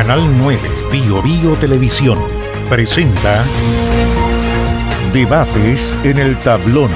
Canal 9, Bio Bio Televisión, presenta Debates en el Tablón.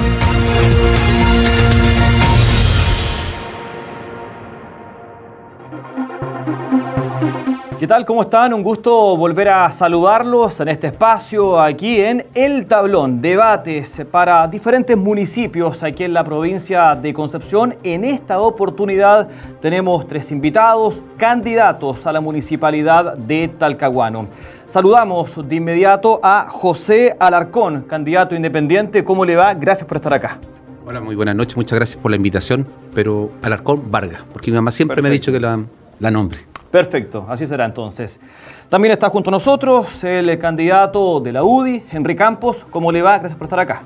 ¿Qué tal? ¿Cómo están? Un gusto volver a saludarlos en este espacio aquí en El Tablón. Debates para diferentes municipios aquí en la provincia de Concepción. En esta oportunidad tenemos tres invitados, candidatos a la municipalidad de Talcahuano. Saludamos de inmediato a José Alarcón, candidato independiente. ¿Cómo le va? Gracias por estar acá. Hola, muy buenas noches. Muchas gracias por la invitación. Pero Alarcón Vargas, porque mi mamá siempre me ha dicho que la nombre. Perfecto, así será entonces. También está junto a nosotros el candidato de la UDI, Henry Campos. ¿Cómo le va? Gracias por estar acá.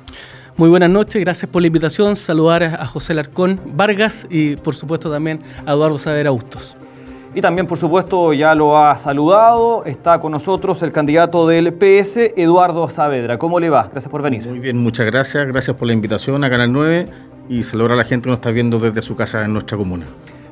Muy buenas noches, gracias por la invitación. Saludar a José Larcón Vargas y por supuesto también a Eduardo Saavedra Bustos. Y también, por supuesto, ya lo ha saludado. Está con nosotros el candidato del PS, Eduardo Saavedra. ¿Cómo le va? Gracias por venir. Muy bien, muchas gracias. Gracias por la invitación a Canal 9 y saludar a la gente que nos está viendo desde su casa en nuestra comuna.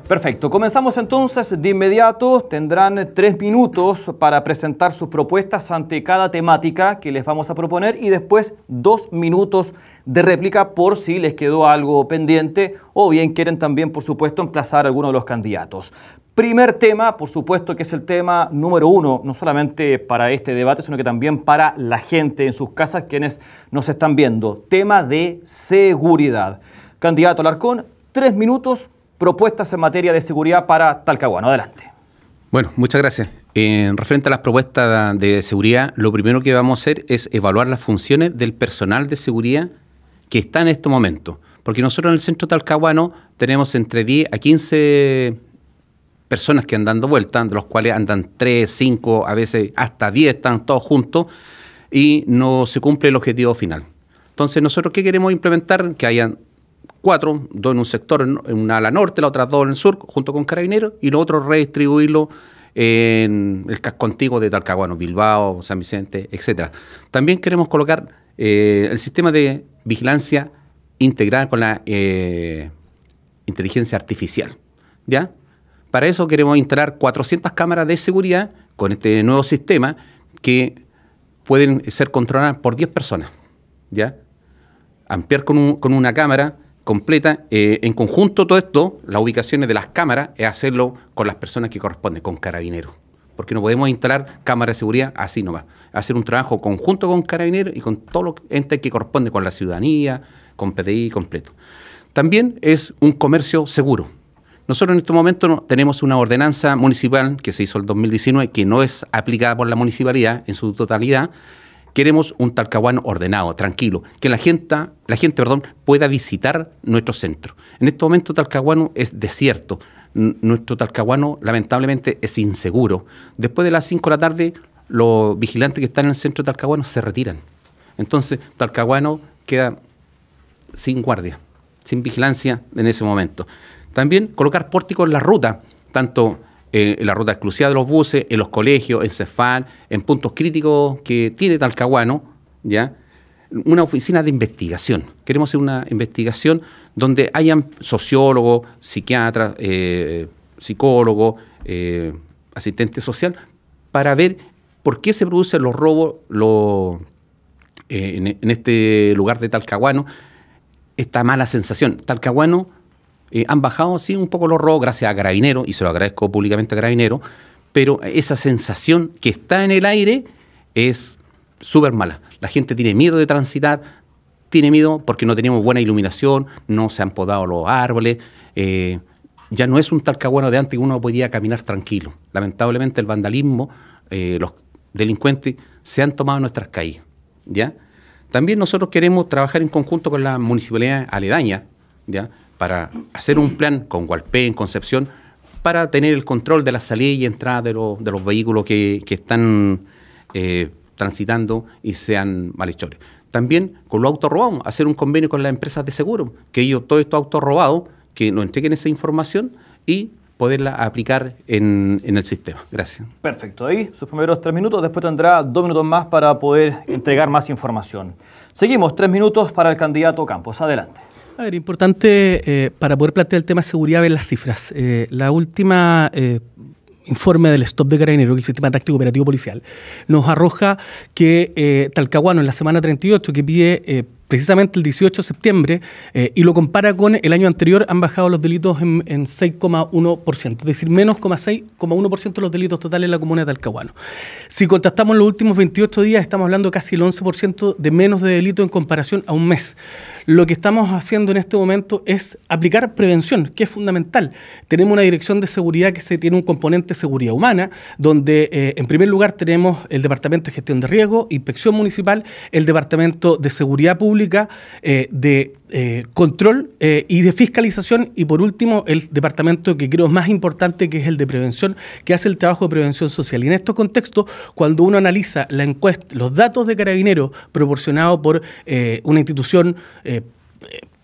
Perfecto, comenzamos entonces de inmediato. Tendrán tres minutos para presentar sus propuestas ante cada temática que les vamos a proponer y después dos minutos de réplica por si les quedó algo pendiente o bien quieren también, por supuesto, emplazar a alguno de los candidatos. Primer tema, por supuesto, que es el tema número uno, no solamente para este debate, sino que también para la gente en sus casas, quienes nos están viendo. Tema de seguridad. Candidato Alarcón, tres minutos propuestas en materia de seguridad para Talcahuano. Adelante. Bueno, muchas gracias. En referente a las propuestas de seguridad, lo primero que vamos a hacer es evaluar las funciones del personal de seguridad que está en este momento. Porque nosotros en el centro talcahuano tenemos entre 10 a 15 personas que andan dando vueltas, de los cuales andan 3, 5, a veces hasta 10, están todos juntos y no se cumple el objetivo final. Entonces, nosotros qué queremos implementar? Que hayan dos en un sector, en una la norte, la otras dos en el sur, junto con Carabineros, y lo otro redistribuirlo en el casco antiguo de Talcahuano, Bilbao, San Vicente, etcétera. También queremos colocar eh, el sistema de vigilancia integral con la eh, inteligencia artificial, ¿ya? Para eso queremos instalar 400 cámaras de seguridad con este nuevo sistema que pueden ser controladas por 10 personas, ¿ya? ampliar con, una cámara completa. Eh, en conjunto, todo esto, las ubicaciones de las cámaras, es hacerlo con las personas que corresponden, con carabineros. Porque no podemos instalar cámaras de seguridad así nomás. Hacer un trabajo conjunto con carabineros y con todo lo ente que corresponde con la ciudadanía, con PDI completo. También es un comercio seguro. Nosotros en este momento tenemos una ordenanza municipal que se hizo el 2019, que no es aplicada por la municipalidad en su totalidad, Queremos un Talcahuano ordenado, tranquilo, que la gente, la gente perdón, pueda visitar nuestro centro. En este momento Talcahuano es desierto. nuestro Talcahuano lamentablemente es inseguro. Después de las 5 de la tarde, los vigilantes que están en el centro de Talcahuano se retiran. Entonces Talcahuano queda sin guardia, sin vigilancia en ese momento. También colocar pórticos en la ruta, tanto en la ruta exclusiva de los buses, en los colegios, en Cefal, en puntos críticos que tiene Talcahuano, ¿ya? Una oficina de investigación. Queremos hacer una investigación donde hayan sociólogos, psiquiatras, eh, psicólogos, asistentes eh, asistente social, para ver por qué se producen los robos los, eh, en, en este lugar de Talcahuano, esta mala sensación. Talcahuano eh, han bajado, sí, un poco los robos gracias a Carabinero, y se lo agradezco públicamente a Carabinero, pero esa sensación que está en el aire es súper mala. La gente tiene miedo de transitar, tiene miedo porque no tenemos buena iluminación, no se han podado los árboles. Eh, ya no es un talcahuano de antes que uno podía caminar tranquilo. Lamentablemente el vandalismo, eh, los delincuentes se han tomado nuestras calles. ¿ya? También nosotros queremos trabajar en conjunto con las municipalidad aledaña. ¿ya? para hacer un plan con Gualpé en Concepción para tener el control de la salida y entrada de, los vehículos que, están eh, transitando y sean malhechores. También con los autos robados, hacer un convenio con las empresas de seguro, que ellos, todos estos autos robados, que nos entreguen esa información y poderla aplicar en, el sistema. Gracias. Perfecto. Ahí sus primeros tres minutos. Después tendrá dos minutos más para poder entregar más información. Seguimos, tres minutos para el candidato Campos. Adelante. A ver, importante eh, para poder plantear el tema de seguridad ver las cifras. Eh, la última eh, informe del Stop de Carabineros, el Sistema Táctico Operativo Policial, nos arroja que Talcahuano en la semana 38, que pide precisamente el 18 de septiembre, eh, y lo compara con el año anterior, han bajado los delitos en, 6,1%, es decir, menos 6,1% de los delitos totales en la comuna de Talcahuano. Si contrastamos los últimos 28 días, estamos hablando casi el 11% de menos de delitos en comparación a un mes. Lo que estamos haciendo en este momento es aplicar prevención, que es fundamental. Tenemos una dirección de seguridad que se tiene un componente de seguridad humana, donde eh, en primer lugar tenemos el Departamento de Gestión de Riesgo, Inspección Municipal, el Departamento de Seguridad Pública, eh, de eh, control eh, y de fiscalización y por último el departamento que creo más importante que es el de prevención, que hace el trabajo de prevención social. Y en estos contextos, cuando uno analiza la encuesta, los datos de carabineros proporcionados por una institución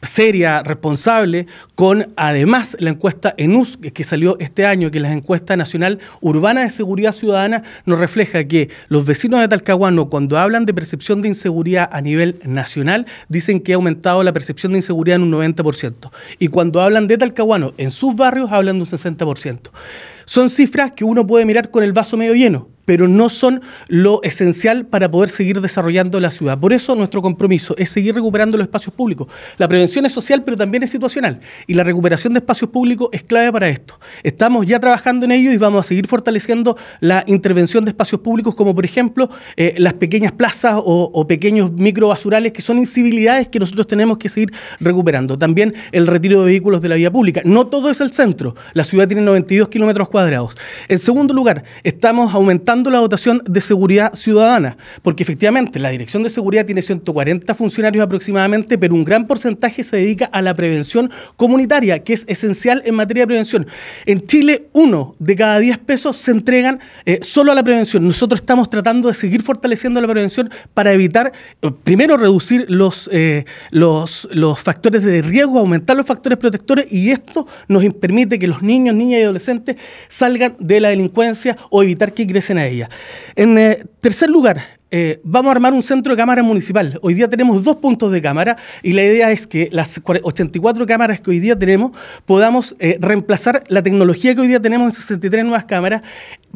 seria, responsable, con además la encuesta ENUS que salió este año, que es la encuesta nacional urbana de seguridad ciudadana, nos refleja que los vecinos de Talcahuano, cuando hablan de percepción de inseguridad a nivel nacional, dicen que ha aumentado la percepción de inseguridad en un 90%. Y cuando hablan de Talcahuano en sus barrios, hablan de un 60%. Son cifras que uno puede mirar con el vaso medio lleno, pero no son lo esencial para poder seguir desarrollando la ciudad. Por eso nuestro compromiso es seguir recuperando los espacios públicos. La prevención es social, pero también es situacional, y la recuperación de espacios públicos es clave para esto. Estamos ya trabajando en ello y vamos a seguir fortaleciendo la intervención de espacios públicos, como por ejemplo eh, las pequeñas plazas o, o pequeños microbasurales, que son incivilidades que nosotros tenemos que seguir recuperando. También el retiro de vehículos de la vía pública. No todo es el centro, la ciudad tiene 92 kilómetros cuadrados. En segundo lugar, estamos aumentando la dotación de seguridad ciudadana, porque efectivamente la Dirección de Seguridad tiene 140 funcionarios aproximadamente, pero un gran porcentaje se dedica a la prevención comunitaria, que es esencial en materia de prevención. En Chile, uno de cada 10 pesos se entregan eh, solo a la prevención. Nosotros estamos tratando de seguir fortaleciendo la prevención para evitar, eh, primero, reducir eh, los, los, factores de riesgo, aumentar los factores protectores y esto nos permite que los niños, niñas y adolescentes salgan de la delincuencia o evitar que ingresen a ella. En eh, tercer lugar, eh, vamos a armar un centro de cámaras municipal. Hoy día tenemos dos puntos de cámara y la idea es que las 84 cámaras que hoy día tenemos podamos eh, reemplazar la tecnología que hoy día tenemos en 63 nuevas cámaras.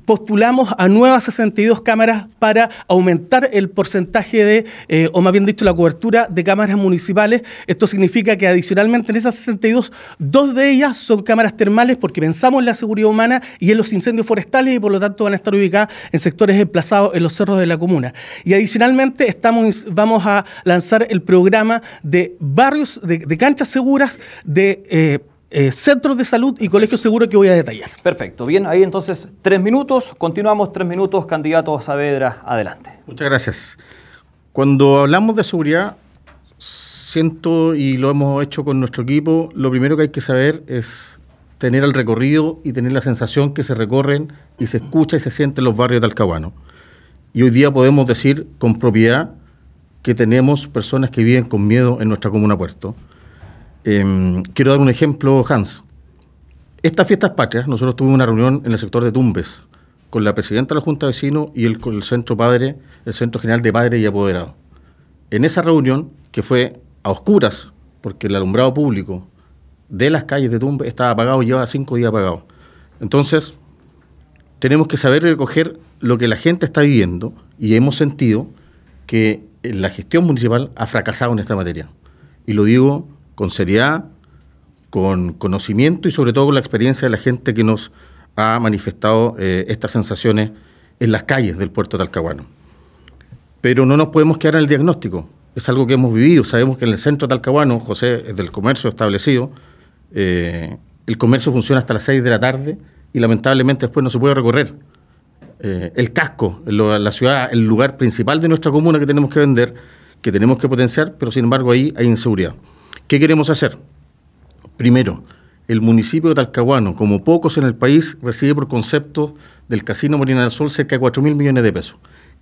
Postulamos a nuevas 62 cámaras para aumentar el porcentaje de, eh, o más bien dicho, la cobertura de cámaras municipales. Esto significa que adicionalmente en esas 62, dos de ellas son cámaras termales porque pensamos en la seguridad humana y en los incendios forestales y por lo tanto van a estar ubicadas en sectores desplazados en los cerros de la comuna. Y adicionalmente estamos, vamos a lanzar el programa de barrios, de, canchas seguras, de... Eh, eh, centros de salud y colegios seguros que voy a detallar. Perfecto, bien, ahí entonces tres minutos, continuamos tres minutos, candidato Saavedra, adelante. Muchas gracias. Cuando hablamos de seguridad, siento y lo hemos hecho con nuestro equipo, lo primero que hay que saber es tener el recorrido y tener la sensación que se recorren y se escucha y se siente en los barrios de Alcahuano. Y hoy día podemos decir con propiedad que tenemos personas que viven con miedo en nuestra comuna Puerto. Em, quiero dar un ejemplo, Hans. Estas fiestas patrias, nosotros tuvimos una reunión en el sector de Tumbes con la presidenta de la Junta de Vecinos y el, el Centro Padre, el Centro General de Padres y Apoderados. En esa reunión, que fue a oscuras, porque el alumbrado público de las calles de Tumbes estaba apagado, lleva cinco días apagado. Entonces, tenemos que saber recoger lo que la gente está viviendo y hemos sentido que eh, la gestión municipal ha fracasado en esta materia. Y lo digo con seriedad, con conocimiento y sobre todo con la experiencia de la gente que nos ha manifestado eh, estas sensaciones en las calles del puerto de Talcahuano. Pero no nos podemos quedar en el diagnóstico. Es algo que hemos vivido. Sabemos que en el centro de Talcahuano, José, es del comercio establecido, eh, el comercio funciona hasta las 6 de la tarde y lamentablemente después no se puede recorrer. Eh, el casco, la ciudad, el lugar principal de nuestra comuna que tenemos que vender, que tenemos que potenciar, pero sin embargo ahí hay inseguridad. ¿Qué queremos hacer? Primero, el municipio de Talcahuano, como pocos en el país, recibe por concepto del Casino Marina del Sol cerca de 4 mil millones de pesos.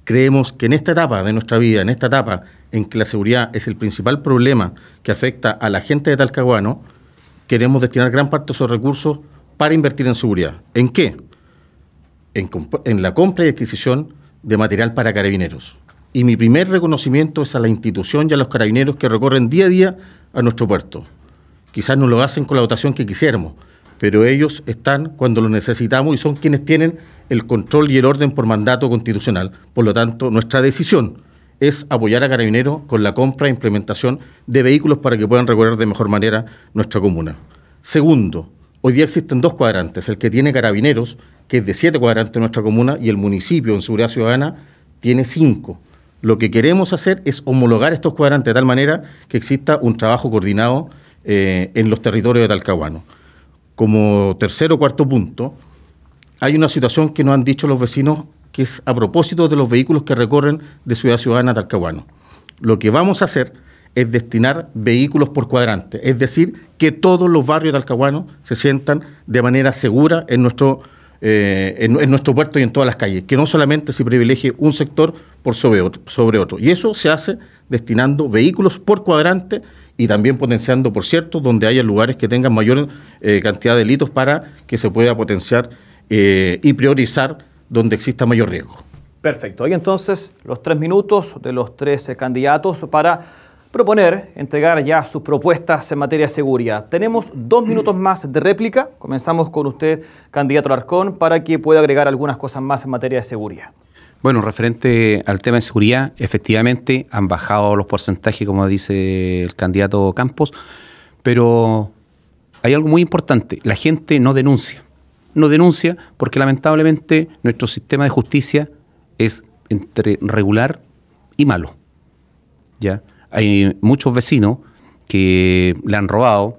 Creemos que en esta etapa de nuestra vida, en esta etapa en que la seguridad es el principal problema que afecta a la gente de Talcahuano, queremos destinar gran parte de esos recursos para invertir en seguridad. ¿En qué? En, la compra y adquisición de material para carabineros. Y mi primer reconocimiento es a la institución y a los carabineros que recorren día a día a nuestro puerto. Quizás no lo hacen con la dotación que quisiéramos, pero ellos están cuando lo necesitamos y son quienes tienen el control y el orden por mandato constitucional. Por lo tanto, nuestra decisión es apoyar a Carabineros con la compra e implementación de vehículos para que puedan recorrer de mejor manera nuestra comuna. Segundo, Hoy día existen dos cuadrantes, el que tiene carabineros, que es de siete cuadrantes en nuestra comuna, y el municipio en seguridad ciudadana tiene cinco. Lo que queremos hacer es homologar estos cuadrantes de tal manera que exista un trabajo coordinado eh, en los territorios de Talcahuano. Como tercer o cuarto punto, hay una situación que nos han dicho los vecinos que es a propósito de los vehículos que recorren de Ciudad Ciudadana a Talcahuano. Lo que vamos a hacer es destinar vehículos por cuadrante, es decir, que todos los barrios de Alcahuano se sientan de manera segura en nuestro, eh, en, nuestro puerto y en todas las calles, que no solamente se privilegie un sector por sobre otro, sobre otro. Y eso se hace destinando vehículos por cuadrante y también potenciando, por cierto, donde haya lugares que tengan mayor eh, cantidad de delitos para que se pueda potenciar eh, y priorizar donde exista mayor riesgo. Perfecto. Y entonces los tres minutos de los tres candidatos para proponer, entregar ya sus propuestas en materia de seguridad. Tenemos dos minutos más de réplica. Comenzamos con usted, candidato Arcón, para que pueda agregar algunas cosas más en materia de seguridad. Bueno, referente al tema de seguridad, efectivamente han bajado los porcentajes, como dice el candidato Campos, pero hay algo muy importante, la gente no denuncia. No denuncia porque lamentablemente nuestro sistema de justicia es entre regular y malo. ¿Ya? Hay muchos vecinos que le han robado,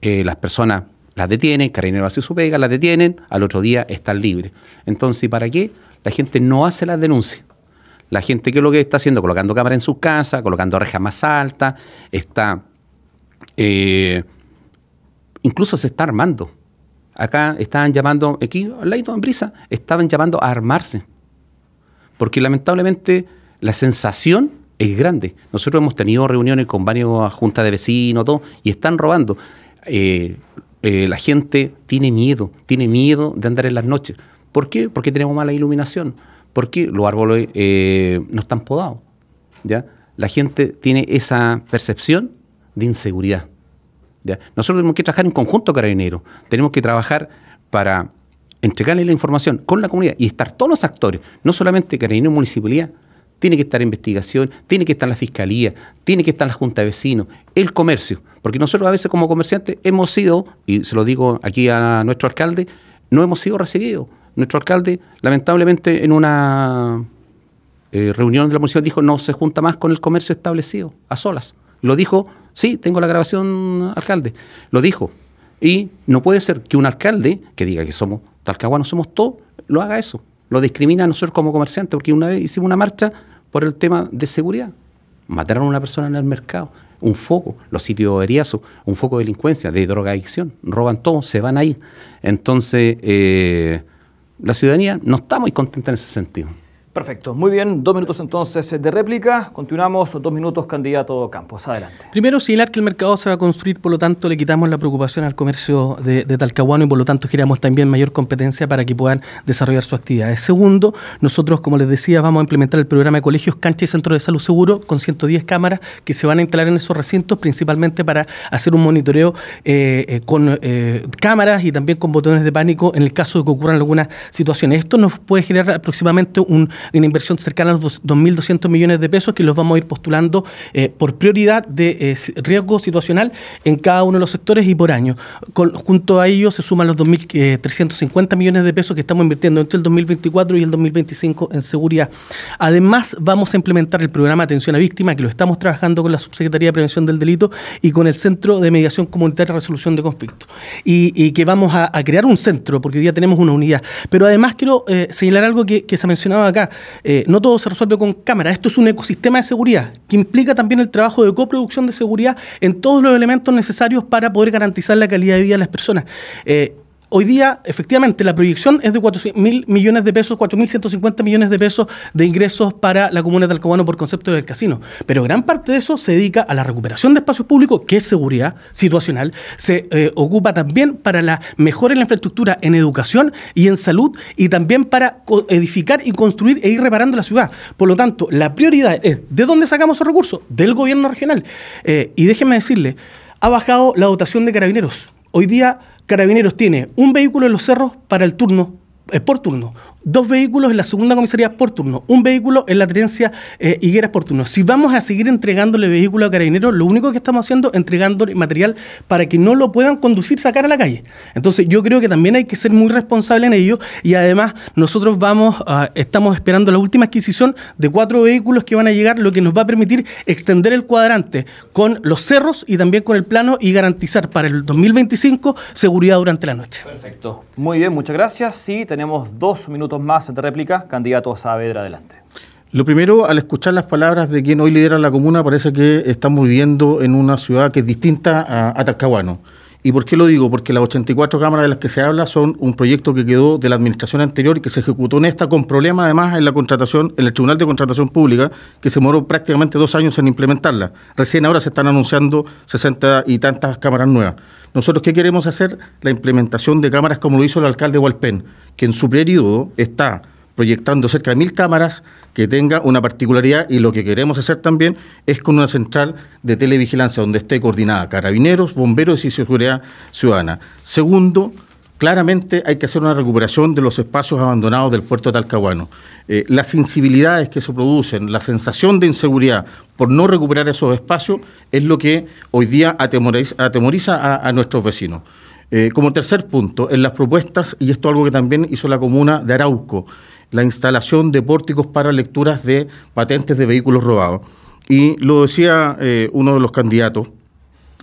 eh, las personas las detienen, Carabineros hace su pega, las detienen, al otro día están libres. Entonces, ¿para qué? La gente no hace las denuncias. La gente que lo que está haciendo, colocando cámaras en sus casas, colocando rejas más altas, está... Eh, incluso se está armando. Acá estaban llamando, aquí al lado en brisa, estaban llamando a armarse. Porque lamentablemente la sensación es grande. Nosotros hemos tenido reuniones con varios juntas de vecinos, todo, y están robando. Eh, eh, la gente tiene miedo, tiene miedo de andar en las noches. ¿Por qué? Porque tenemos mala iluminación. Porque los árboles eh, no están podados. ¿ya? La gente tiene esa percepción de inseguridad. Nosotros tenemos que trabajar en conjunto, carabineros. Tenemos que trabajar para entregarle la información con la comunidad y estar todos los actores, no solamente carabineros municipalidad, tiene que estar investigación, tiene que estar la fiscalía, tiene que estar la junta de vecinos, el comercio, porque nosotros a veces como comerciantes hemos sido, y se lo digo aquí a nuestro alcalde, no hemos sido recibidos. Nuestro alcalde, lamentablemente, en una eh, reunión de la munición dijo no se junta más con el comercio establecido, a solas. Lo dijo, sí, tengo la grabación, alcalde. Lo dijo. Y no puede ser que un alcalde que diga que somos talcahuanos, somos todos, lo haga eso. Lo discrimina a nosotros como comerciantes, porque una vez hicimos una marcha por el tema de seguridad. Mataron a una persona en el mercado, un foco, los sitios heriazos, un foco de delincuencia, de drogadicción, roban todo, se van ahí. Entonces, eh, la ciudadanía no está muy contenta en ese sentido. Perfecto, muy bien, dos minutos entonces de réplica. Continuamos, dos minutos, candidato Campos. Adelante. Primero, señalar que el mercado se va a construir, por lo tanto, le quitamos la preocupación al comercio de, Talcahuano y por lo tanto giramos también mayor competencia para que puedan desarrollar su actividad. Segundo, nosotros, como les decía, vamos a implementar el programa de colegios, canchas y centros de salud seguro con 110 cámaras que se van a instalar en esos recintos, principalmente para hacer un monitoreo eh, eh, con eh, cámaras y también con botones de pánico en el caso de que ocurran algunas situaciones. Esto nos puede generar aproximadamente un una inversión cercana a los 2.200 millones de pesos que los vamos a ir postulando eh, por prioridad de eh, riesgo situacional en cada uno de los sectores y por año. junto a ello se suman los 2.350 eh, millones de pesos que estamos invirtiendo entre el 2024 y el 2025 en seguridad. Además, vamos a implementar el programa atención a víctimas, que lo estamos trabajando con la Subsecretaría de Prevención del Delito y con el Centro de Mediación Comunitaria y Resolución de Conflictos. Y, que vamos a, crear un centro, porque hoy día tenemos una unidad. Pero además quiero señalar algo que, que se mencionaba acá. Eh, no todo se resuelve con cámara. Esto es un ecosistema de seguridad que implica también el trabajo de coproducción de seguridad en todos los elementos necesarios para poder garantizar la calidad de vida de las personas. Eh, Hoy día, efectivamente, la proyección es de millones de pesos, 4.150 millones de pesos de ingresos para la comuna de Talcahuano por concepto del casino. Pero gran parte de eso se dedica a la recuperación de espacios públicos, que es seguridad situacional. Se eh, ocupa también para la mejora en la infraestructura, en educación y en salud, y también para edificar y construir e ir reparando la ciudad. Por lo tanto, la prioridad es, ¿de dónde sacamos esos recursos? Del gobierno regional. Eh, y déjenme decirle, ha bajado la dotación de carabineros. Hoy día Carabineros tiene un vehículo en los cerros para el turno, es por turno, dos vehículos en la segunda comisaría por turno, un vehículo en la tenencia eh, Higueras por turno. Si vamos a seguir entregándole vehículos a carabineros, lo único que estamos haciendo es entregándole material para que no lo puedan conducir, sacar a la calle. Entonces yo creo que también hay que ser muy responsable en ello y además nosotros vamos, ah, estamos esperando la última adquisición de cuatro vehículos que van a llegar, lo que nos va a permitir extender el cuadrante con los cerros y también con el plano y garantizar para el 2025 seguridad durante la noche. Perfecto. Muy bien, muchas gracias. Sí, tenemos dos minutos más de réplica. Candidato Saavedra, adelante. Lo primero, al escuchar las palabras de quien hoy lidera la comuna, parece que estamos viviendo en una ciudad que es distinta a Talcahuano. ¿Y por qué lo digo? Porque las 84 cámaras de las que se habla son un proyecto que quedó de la administración anterior y que se ejecutó en esta con problemas además en la contratación, en el Tribunal de Contratación Pública, que se demoró prácticamente dos años en implementarla. Recién ahora se están anunciando 60 y tantas cámaras nuevas. Nosotros, ¿qué queremos hacer? La implementación de cámaras como lo hizo el alcalde Hualpén, que en su periodo está proyectando cerca de mil cámaras que tenga una particularidad y lo que queremos hacer también es con una central de televigilancia donde esté coordinada carabineros, bomberos y seguridad ciudadana. Segundo, claramente hay que hacer una recuperación de los espacios abandonados del puerto de Talcahuano. Eh, las sensibilidades que se producen, la sensación de inseguridad por no recuperar esos espacios es lo que hoy día atemoriza, a, nuestros vecinos. Eh, como tercer punto, en las propuestas, y esto es algo que también hizo la comuna de Arauco, la instalación de pórticos para lecturas de patentes de vehículos robados. Y lo decía eh, uno de los candidatos,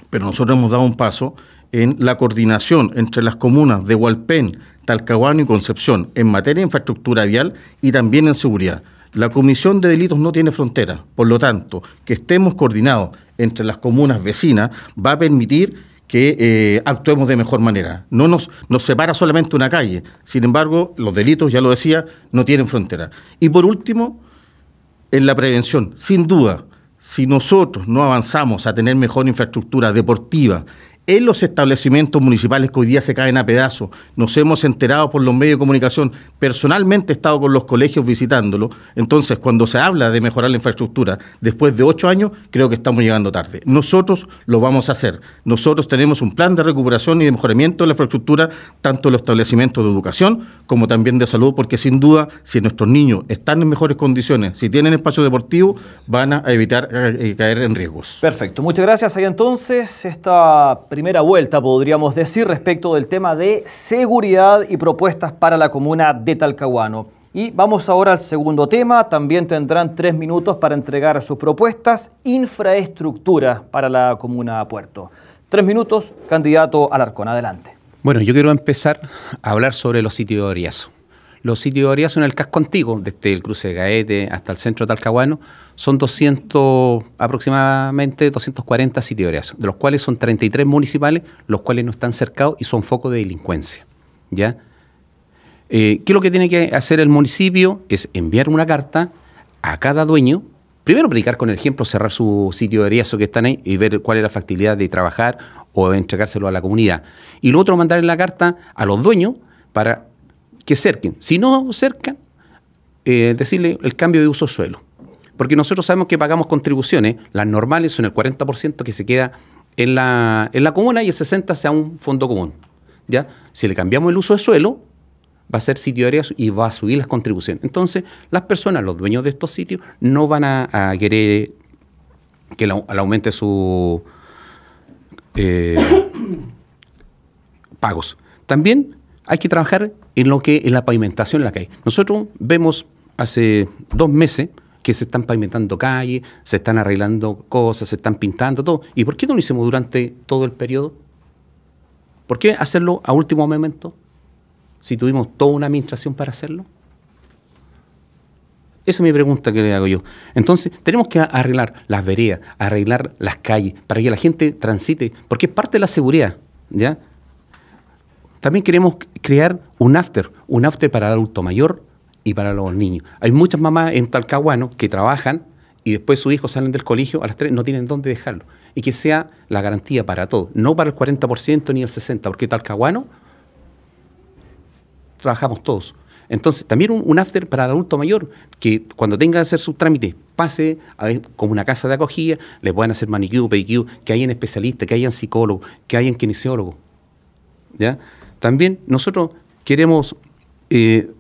pero nosotros hemos dado un paso en la coordinación entre las comunas de Hualpén, Talcahuano y Concepción en materia de infraestructura vial y también en seguridad. La Comisión de Delitos no tiene fronteras, por lo tanto, que estemos coordinados entre las comunas vecinas va a permitir que eh, actuemos de mejor manera. No nos, nos separa solamente una calle. Sin embargo, los delitos, ya lo decía, no tienen frontera. Y por último, en la prevención, sin duda, si nosotros no avanzamos a tener mejor infraestructura deportiva, en los establecimientos municipales que hoy día se caen a pedazos. Nos hemos enterado por los medios de comunicación. Personalmente he estado con los colegios visitándolos. Entonces, cuando se habla de mejorar la infraestructura después de ocho años, creo que estamos llegando tarde. Nosotros lo vamos a hacer. Nosotros tenemos un plan de recuperación y de mejoramiento de la infraestructura, tanto en los establecimientos de educación como también de salud, porque sin duda, si nuestros niños están en mejores condiciones, si tienen espacio deportivo, van a evitar eh, caer en riesgos. Perfecto. Muchas gracias. Ahí entonces esta primera vuelta, podríamos decir, respecto del tema de seguridad y propuestas para la comuna de Talcahuano. Y vamos ahora al segundo tema. También tendrán tres minutos para entregar sus propuestas. Infraestructura para la comuna de Puerto. Tres minutos, candidato Alarcón. Adelante. Bueno, yo quiero empezar a hablar sobre los sitios de Oriazo. Los sitios de oriazo en el casco antiguo, desde el cruce de Gaete hasta el centro de Talcahuano, son 200, aproximadamente 240 sitios de oriazo, de los cuales son 33 municipales, los cuales no están cercados y son foco de delincuencia. ¿ya? Eh, ¿Qué es lo que tiene que hacer el municipio? Es enviar una carta a cada dueño primero predicar con el ejemplo, cerrar su sitio de oriazo que están ahí y ver cuál es la factibilidad de trabajar o entregárselo a la comunidad. Y lo otro, mandar en la carta a los dueños para que cerquen. Si no cercan, eh, decirle el cambio de uso de suelo. Porque nosotros sabemos que pagamos contribuciones, las normales son el 40% que se queda en la, comuna y el 60% sea un fondo común. ¿ya? Si le cambiamos el uso de suelo, va a ser sitio de área y va a subir las contribuciones. Entonces, las personas, los dueños de estos sitios, no van a, querer eh, que le aumente sus eh, pagos. También hay que trabajar en lo que es la pavimentación en la calle. Nosotros vemos hace dos meses que se están pavimentando calles, se están arreglando cosas, se están pintando, todo. ¿Y por qué no lo hicimos durante todo el periodo? ¿Por qué hacerlo a último momento? Si tuvimos toda una administración para hacerlo. Esa es mi pregunta que le hago yo. Entonces, tenemos que arreglar las veredas, arreglar las calles, para que la gente transite, porque es parte de la seguridad. ¿ya? También queremos crear un after, un after para el adulto mayor y para los niños. Hay muchas mamás en Talcahuano que trabajan y después sus hijos salen del colegio a las tres, no tienen dónde dejarlo. Y que sea la garantía para todos, no para el 40% ni el 60%, porque Talcahuano trabajamos todos. Entonces, también un, after para el adulto mayor, que cuando tenga que hacer su trámite pase a, como una casa de acogida, le puedan hacer manicure, pedicure, que hayan especialistas, que hayan psicólogos, que hayan kinesiólogos. ¿Ya? también nosotros queremos eh,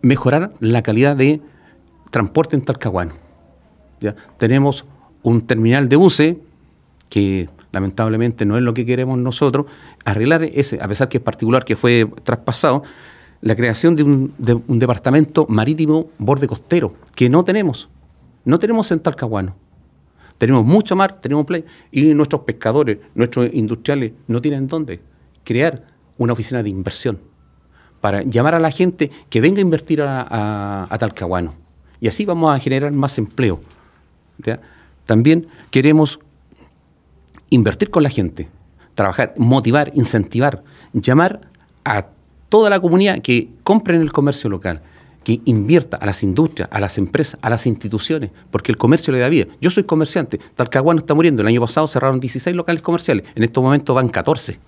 mejorar la calidad de transporte en Talcahuano. ¿ya? Tenemos un terminal de buses que lamentablemente no es lo que queremos nosotros, arreglar ese, a pesar que es particular, que fue traspasado, la creación de un, departamento marítimo borde costero, que no tenemos, no tenemos en Talcahuano. Tenemos mucho mar, tenemos play, y nuestros pescadores, nuestros industriales no tienen dónde crear una oficina de inversión para llamar a la gente que venga a invertir a, Talcahuano. Y así vamos a generar más empleo. También queremos invertir con la gente, trabajar, motivar, incentivar, llamar a toda la comunidad que compre en el comercio local, que invierta a las industrias, a las empresas, a las instituciones, porque el comercio le da vida. Yo soy comerciante, Talcahuano está muriendo, el año pasado cerraron 16 locales comerciales, en estos momentos van 14.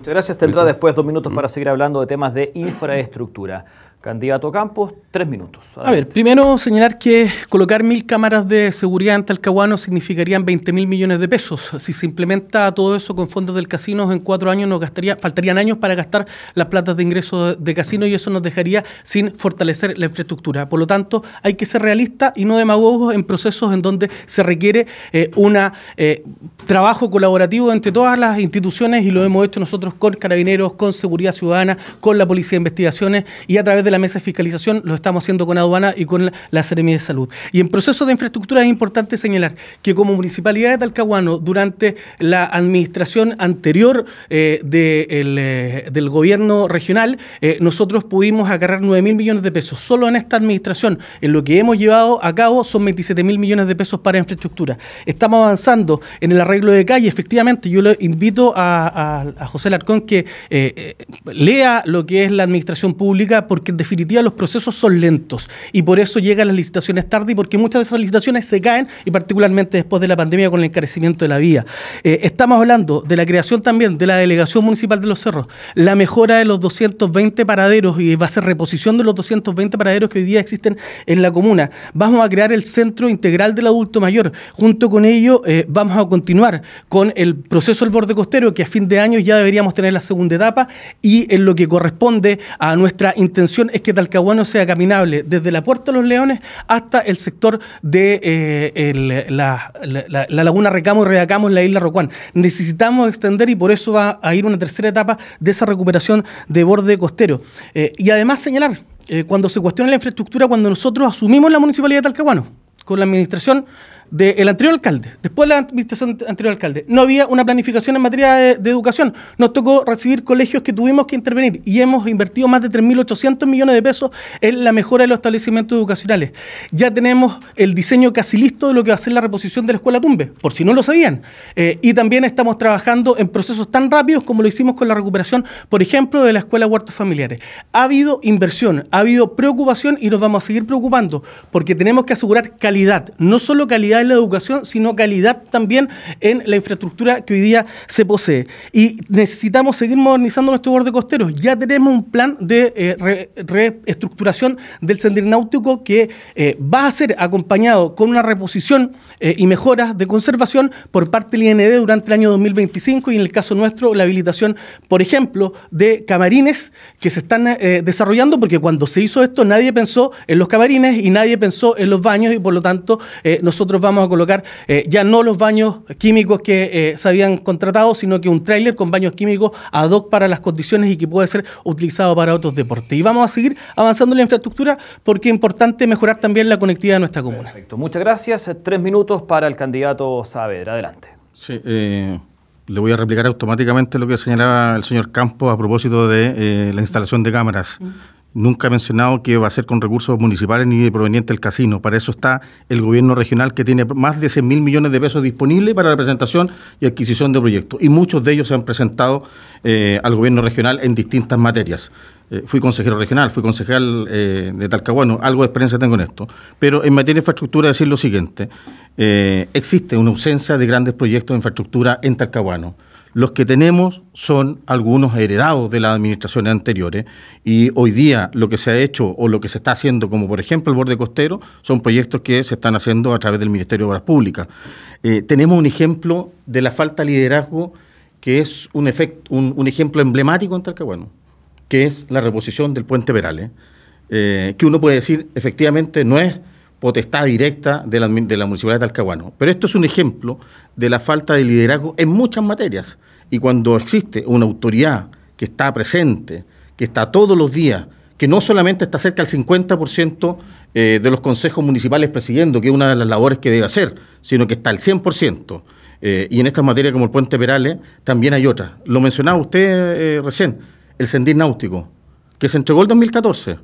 Muchas gracias. Tendrá después dos minutos para mm. seguir hablando de temas de infraestructura. Candidato Campos, tres minutos. A ver, primero señalar que colocar mil cámaras de seguridad en Talcahuano significarían 20 mil millones de pesos. Si se implementa todo eso con fondos del casino, en cuatro años nos gastaría, faltarían años para gastar las platas de ingresos de casino y eso nos dejaría sin fortalecer la infraestructura. Por lo tanto, hay que ser realistas y no demagogos en procesos en donde se requiere eh, un eh, trabajo colaborativo entre todas las instituciones y lo hemos hecho nosotros con carabineros, con seguridad ciudadana, con la Policía de Investigaciones y a través de la mesa de fiscalización lo estamos haciendo con aduana y con la, seremi de Salud. Y en proceso de infraestructura es importante señalar que como municipalidad de Talcahuano, durante la administración anterior eh, eh, del gobierno regional, eh, nosotros pudimos agarrar 9 mil millones de pesos. Solo en esta administración, en lo que hemos llevado a cabo, son 27 mil millones de pesos para infraestructura. Estamos avanzando en el arreglo de calle. Efectivamente, yo le invito a, a, José Larcón que lea lo que es la administración pública porque definitiva los procesos son lentos y por eso llegan las licitaciones tarde y porque muchas de esas licitaciones se caen y particularmente después de la pandemia con el encarecimiento de la vía. Eh, estamos hablando de la creación también de la delegación municipal de los cerros, la mejora de los 220 paraderos y va a ser reposición de los 220 paraderos que hoy día existen en la comuna. Vamos a crear el centro integral del adulto mayor. Junto con ello eh, vamos a continuar con el proceso del borde costero que a fin de año ya deberíamos tener la segunda etapa y en lo que corresponde a nuestra intención es que Talcahuano sea caminable desde la Puerta de los Leones hasta el sector de eh, la, laguna Recamo y Reacamo en la isla Rocuán. Necesitamos extender y por eso va a ir una tercera etapa de esa recuperación de borde costero. Eh, y además señalar, eh, cuando se cuestiona la infraestructura, cuando nosotros asumimos la municipalidad de Talcahuano, con la administración del anterior alcalde, después de la administración anterior alcalde, no había una planificación en materia de, educación. Nos tocó recibir colegios que tuvimos que intervenir y hemos invertido más de 3.800 millones de pesos en la mejora de los establecimientos educacionales. Ya tenemos el diseño casi listo de lo que va a ser la reposición de la escuela Tumbe, por si no lo sabían. Eh, y también estamos trabajando en procesos tan rápidos como lo hicimos con la recuperación, por ejemplo, de la escuela Huertos Familiares. Ha habido inversión, ha habido preocupación y nos vamos a seguir preocupando porque tenemos que asegurar calidad, no solo calidad en la educación, sino calidad también en la infraestructura que hoy día se posee. Y necesitamos seguir modernizando nuestro borde costero. Ya tenemos un plan de eh, reestructuración del sendero náutico que eh, va a ser acompañado con una reposición eh, y mejoras de conservación por parte del IND durante el año 2025 y en el caso nuestro la habilitación, por ejemplo, de camarines que se están desarrollando porque cuando se hizo esto nadie pensó en los camarines y nadie pensó en los baños y por lo tanto nosotros vamos vamos a colocar eh, ya no los baños químicos que eh, se habían contratado, sino que un tráiler con baños químicos ad hoc para las condiciones y que puede ser utilizado para otros deportes. Y vamos a seguir avanzando en la infraestructura porque es importante mejorar también la conectividad de nuestra comuna. Perfecto, muchas gracias. Eh, tres minutos para el candidato Saavedra. Adelante. Sí, le voy a replicar automáticamente lo que señalaba el señor Campos a propósito de la instalación de cámaras. Mm. Nunca he mencionado que va a ser con recursos municipales ni de proveniente del casino. Para eso está el gobierno regional que tiene más de 100 mil millones de pesos disponibles para la presentación y adquisición de proyectos. Y muchos de ellos se han presentado eh, al gobierno regional en distintas materias. Eh, fui consejero regional, fui concejal eh, de Talcahuano, algo de experiencia tengo en esto. Pero en materia de infraestructura decir lo siguiente, existe una ausencia de grandes proyectos de infraestructura en Talcahuano. Los que tenemos son algunos heredados de las administraciones anteriores y hoy día lo que se ha hecho o lo que se está haciendo, como por ejemplo el borde costero, son proyectos que se están haciendo a través del Ministerio de Obras Públicas. Eh, tenemos un ejemplo de la falta de liderazgo que es un, un, ejemplo emblemático en Talcahuano, que es la reposición del puente Perales, eh, que uno puede decir efectivamente no es potestad directa de la, de la Municipalidad de Talcahuano. Pero esto es un ejemplo de la falta de liderazgo en muchas materias. Y cuando existe una autoridad que está presente, que está todos los días, que no solamente está cerca del 50% eh, de los consejos municipales presidiendo, que es una de las labores que debe hacer, sino que está al 100%. Eh, y en estas materias como el puente Perales también hay otras. Lo mencionaba usted eh, recién, el Sendín náutico, que se entregó el 2014,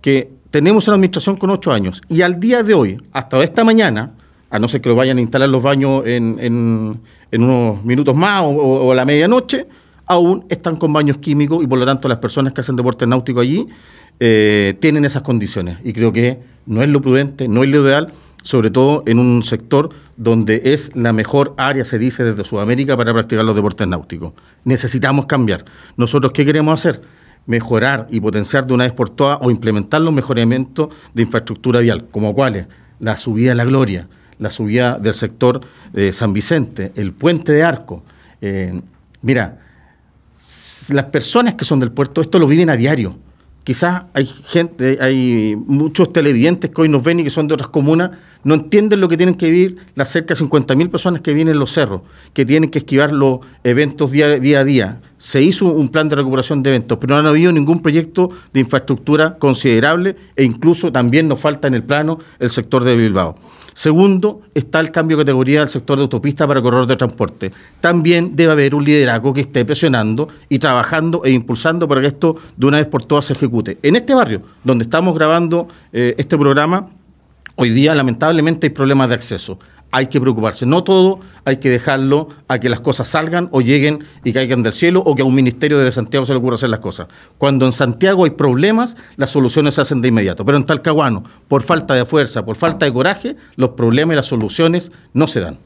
que tenemos una administración con ocho años y al día de hoy, hasta esta mañana, a no ser que lo vayan a instalar los baños en, en, unos minutos más o, a la medianoche, aún están con baños químicos y por lo tanto las personas que hacen deportes náutico allí eh, tienen esas condiciones. Y creo que no es lo prudente, no es lo ideal, sobre todo en un sector donde es la mejor área, se dice, desde Sudamérica para practicar los deportes náuticos. Necesitamos cambiar. Nosotros, ¿qué queremos hacer? mejorar y potenciar de una vez por todas o implementar los mejoramientos de infraestructura vial, como cuáles, la subida a la gloria, la subida del sector de eh, San Vicente, el puente de Arco. Eh, mira, las personas que son del puerto, esto lo viven a diario. Quizás hay gente, hay muchos televidentes que hoy nos ven y que son de otras comunas, no entienden lo que tienen que vivir las cerca de 50.000 personas que vienen en los cerros, que tienen que esquivar los eventos día, a día. Se hizo un plan de recuperación de eventos, pero no ha habido ningún proyecto de infraestructura considerable e incluso también nos falta en el plano el sector de Bilbao. Segundo, está el cambio de categoría del sector de autopista para corredor de transporte. También debe haber un liderazgo que esté presionando y trabajando e impulsando para que esto de una vez por todas se ejecute. En este barrio, donde estamos grabando eh, este programa, Hoy día, lamentablemente, hay problemas de acceso hay que preocuparse. No todo hay que dejarlo a que las cosas salgan o lleguen y caigan del cielo o que a un ministerio de Santiago se le ocurra hacer las cosas. Cuando en Santiago hay problemas, las soluciones se hacen de inmediato. Pero en Talcahuano, por falta de fuerza, por falta de coraje, los problemas y las soluciones no se dan.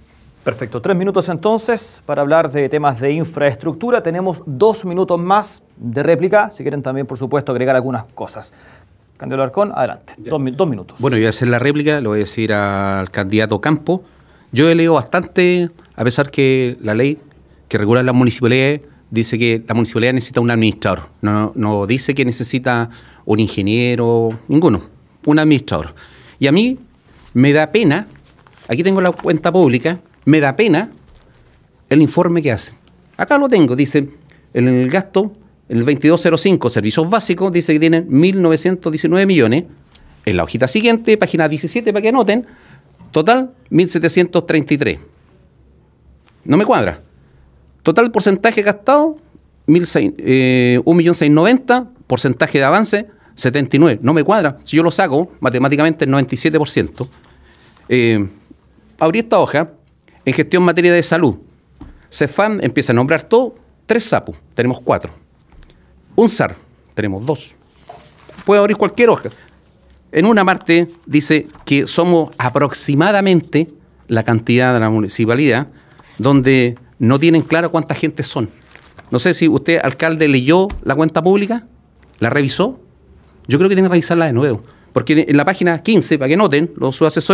Perfecto. Tres minutos entonces para hablar de temas de infraestructura. Tenemos dos minutos más de réplica, si quieren también, por supuesto, agregar algunas cosas. Candelo Arcón, adelante. Dos, minutos. Bueno, yo voy a hacer la réplica, lo voy a decir al candidato Campo. Yo he leído bastante, a pesar que la ley que regula las municipalidades dice que la municipalidad necesita un administrador. No, dice que necesita un ingeniero, ninguno, un administrador. Y a mí me da pena, aquí tengo la cuenta pública, me da pena el informe que hace. Acá lo tengo, dice en el gasto el 2205, servicios básicos, dice que tienen 1.919 millones. En la hojita siguiente, página 17, para que noten, total 1.733. No me cuadra. Total porcentaje gastado, 1.690.000. Eh, porcentaje de avance, 79. No me cuadra. Si yo lo saco, matemáticamente el 97%. Eh, abrí esta hoja en gestión en materia de salud. CEFAM empieza a nombrar todo, tres sapos, tenemos cuatro un SAR, tenemos dos. Puede abrir cualquier hoja. En una parte dice que somos aproximadamente la cantidad de la municipalidad donde no tienen claro cuánta gente son. No sé si usted, alcalde, leyó la cuenta pública, la revisó. Yo creo que tiene que revisarla de nuevo. Porque en la página 15, para que noten los sus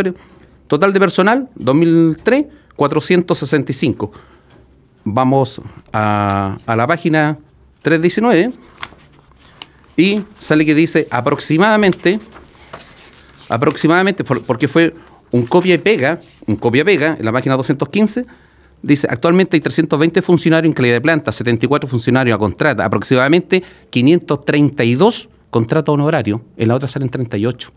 total de personal, 2003, 465. Vamos a, a la página 319. Y sale que dice aproximadamente, aproximadamente, porque fue un copia y pega, un copia y pega en la página 215, dice actualmente hay 320 funcionarios en calidad de planta, 74 funcionarios a contrata, aproximadamente 532 contratos honorarios, en la otra salen 38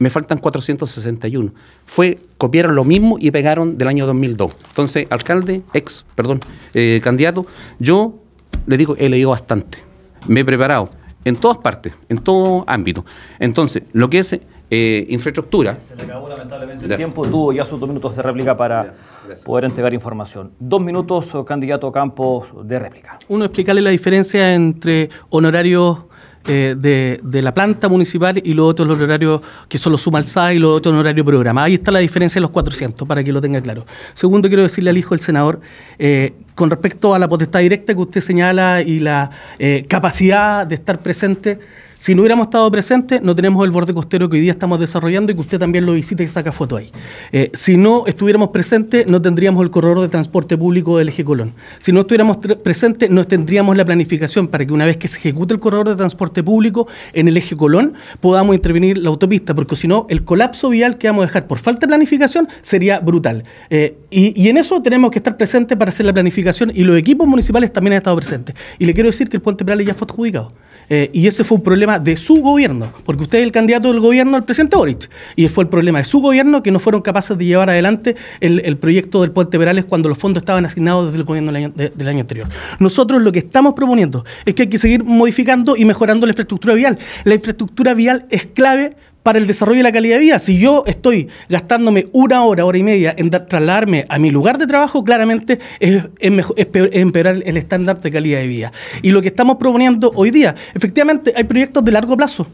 me faltan 461. Fue, copiaron lo mismo y pegaron del año 2002. Entonces, alcalde, ex, perdón, eh, candidato, yo le digo, he leído bastante me he preparado en todas partes, en todo ámbito. Entonces, lo que es eh, infraestructura. Se le acabó lamentablemente el tiempo, tuvo ya sus dos minutos de réplica para poder entregar información. Dos minutos, candidato Campos, de réplica. Uno, explicarle la diferencia entre honorarios eh, de, la planta municipal y los otros horarios que solo suma al y los otros horarios horario programa. Ahí está la diferencia de los 400, para que lo tenga claro. Segundo, quiero decirle al hijo del senador, eh, con respecto a la potestad directa que usted señala y la eh, capacidad de estar presente, si no hubiéramos estado presentes, no tenemos el borde costero que hoy día estamos desarrollando y que usted también lo visita y saca foto ahí. Eh, si no estuviéramos presentes, no tendríamos el corredor de transporte público del Eje Colón. Si no estuviéramos presentes, no tendríamos la planificación para que una vez que se ejecute el corredor de transporte público en el Eje Colón, podamos intervenir la autopista, porque si no, el colapso vial que vamos a dejar por falta de planificación sería brutal. Eh, y, en eso tenemos que estar presentes para hacer la planificación y los equipos municipales también han estado presentes. Y le quiero decir que el Puente Prales ya fue adjudicado. Eh, y ese fue un problema de su gobierno, porque usted es el candidato del gobierno al presidente Boric, y fue el problema de su gobierno que no fueron capaces de llevar adelante el, proyecto del puente Perales cuando los fondos estaban asignados desde el gobierno año, del año anterior. Nosotros lo que estamos proponiendo es que hay que seguir modificando y mejorando la infraestructura vial. La infraestructura vial es clave para el desarrollo de la calidad de vida. Si yo estoy gastándome una hora, hora y media en trasladarme a mi lugar de trabajo, claramente es, empeorar el estándar de calidad de vida. Y lo que estamos proponiendo hoy día, efectivamente hay proyectos de largo plazo.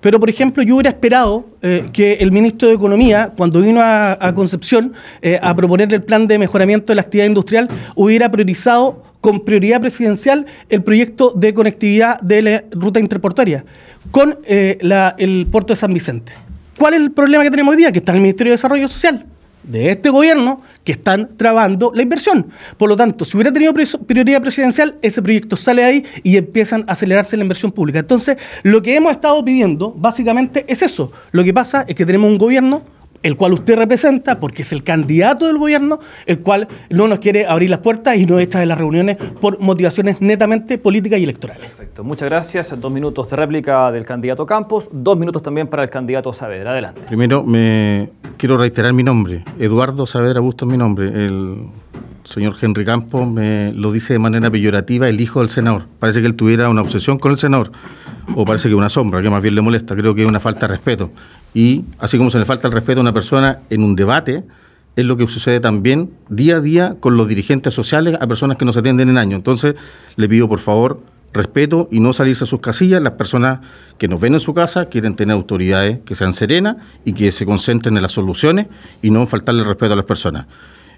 Pero, por ejemplo, yo hubiera esperado eh, que el ministro de Economía, cuando vino a, Concepción eh, a proponer el plan de mejoramiento de la actividad industrial, hubiera priorizado con prioridad presidencial el proyecto de conectividad de la ruta interportuaria con eh, el puerto de San Vicente. ¿Cuál es el problema que tenemos hoy día? Que está el Ministerio de Desarrollo Social de este gobierno que están trabando la inversión. Por lo tanto, si hubiera tenido prioridad presidencial, ese proyecto sale ahí y empiezan a acelerarse la inversión pública. Entonces, lo que hemos estado pidiendo básicamente es eso. Lo que pasa es que tenemos un gobierno el cual usted representa, porque es el candidato del gobierno, el cual no nos quiere abrir las puertas y no echa de las reuniones por motivaciones netamente políticas y electorales. Perfecto, muchas gracias. Dos minutos de réplica del candidato Campos, dos minutos también para el candidato Saavedra. Adelante. Primero, me quiero reiterar mi nombre. Eduardo Saavedra Busto es mi nombre. El señor Henry Campos me lo dice de manera peyorativa el hijo del senador. Parece que él tuviera una obsesión con el senador, o parece que una sombra, que más bien le molesta. Creo que es una falta de respeto. Y así como se le falta el respeto a una persona en un debate, es lo que sucede también día a día con los dirigentes sociales a personas que nos atienden en año. Entonces, le pido por favor respeto y no salirse a sus casillas. Las personas que nos ven en su casa quieren tener autoridades que sean serenas y que se concentren en las soluciones y no faltarle respeto a las personas.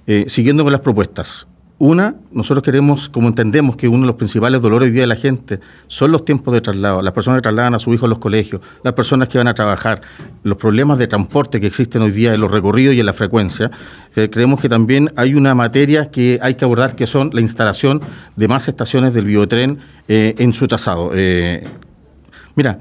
Eh, siguiendo con las propuestas. Una, nosotros queremos, como entendemos que uno de los principales dolores hoy día de la gente son los tiempos de traslado, las personas que trasladan a su hijo a los colegios, las personas que van a trabajar, los problemas de transporte que existen hoy día en los recorridos y en la frecuencia. Eh, creemos que también hay una materia que hay que abordar que son la instalación de más estaciones del biotren eh, en su trazado. mira,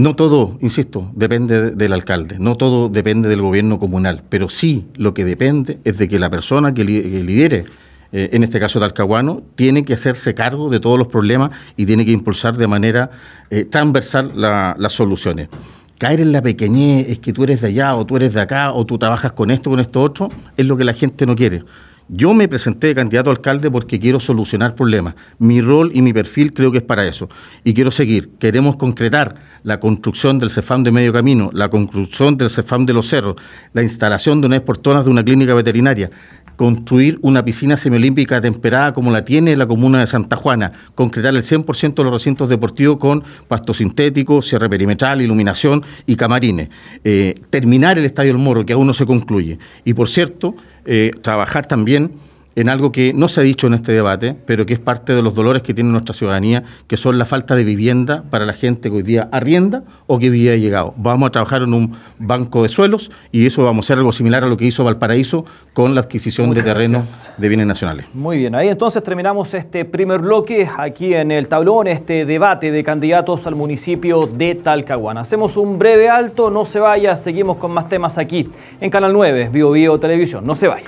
no todo, insisto, depende del alcalde, no todo depende del gobierno comunal, pero sí lo que depende es de que la persona que, lidere, eh, en este caso Talcahuano, tiene que hacerse cargo de todos los problemas y tiene que impulsar de manera eh, transversal las soluciones. Caer en la pequeñez, es que tú eres de allá o tú eres de acá o tú trabajas con esto, con esto otro, es lo que la gente no quiere. Yo me presenté de candidato a alcalde porque quiero solucionar problemas. Mi rol y mi perfil creo que es para eso. Y quiero seguir. Queremos concretar la construcción del CEFAM de Medio Camino, la construcción del CEFAM de los Cerros, la instalación de una vez de una clínica veterinaria, construir una piscina semiolímpica temperada como la tiene la comuna de Santa Juana, concretar el 100% de los recintos deportivos con pastos sintético, cierre perimetral, iluminación y camarines, eh, terminar el Estadio El Morro, que aún no se concluye. Y por cierto, eh, trabajar también en algo que no se ha dicho en este debate, pero que es parte de los dolores que tiene nuestra ciudadanía, que son la falta de vivienda para la gente que hoy día arrienda o que ha llegado. Vamos a trabajar en un banco de suelos y eso vamos a hacer algo similar a lo que hizo Valparaíso con la adquisición de terrenos de bienes nacionales. Muy bien, ahí entonces terminamos este primer bloque aquí en el tablón, este debate de candidatos al municipio de Talcahuana. Hacemos un breve alto, no se vaya, seguimos con más temas aquí en Canal 9, Bio Televisión. No se vaya.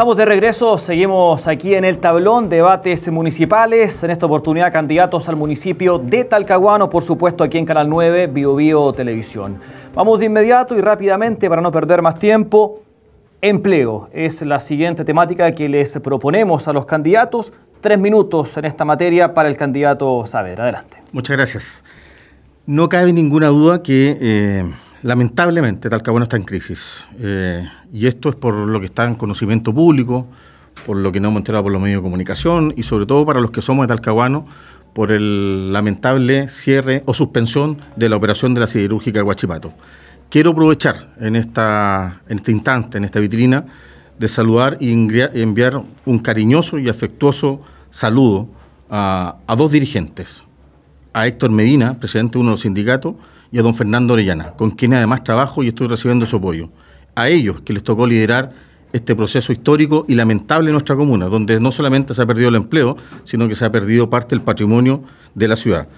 estamos de regreso, seguimos aquí en el tablón, debates municipales, en esta oportunidad candidatos al municipio de Talcahuano, por supuesto aquí en Canal 9, Bio, Televisión. Vamos de inmediato y rápidamente para no perder más tiempo. Empleo es la siguiente temática que les proponemos a los candidatos. Tres minutos en esta materia para el candidato Saber. Adelante. Muchas gracias. No cabe ninguna duda que... Eh, lamentablemente, Talcahuano está en crisis. Eh, y esto es por lo que está en conocimiento público, por lo que no hemos enterado por los medios de comunicación y sobre todo para los que somos de Talcahuano, por el lamentable cierre o suspensión de la operación de la siderúrgica de Quiero aprovechar en, esta, en este instante, en esta vitrina, de saludar y enviar un cariñoso y afectuoso saludo a, a dos dirigentes, a Héctor Medina, presidente de uno de los sindicatos, y a don Fernando Orellana, con quien además trabajo y estoy recibiendo su apoyo. A ellos que les tocó liderar este proceso histórico y lamentable en nuestra comuna, donde no solamente se ha perdido el empleo, sino que se ha perdido parte del patrimonio de la ciudad.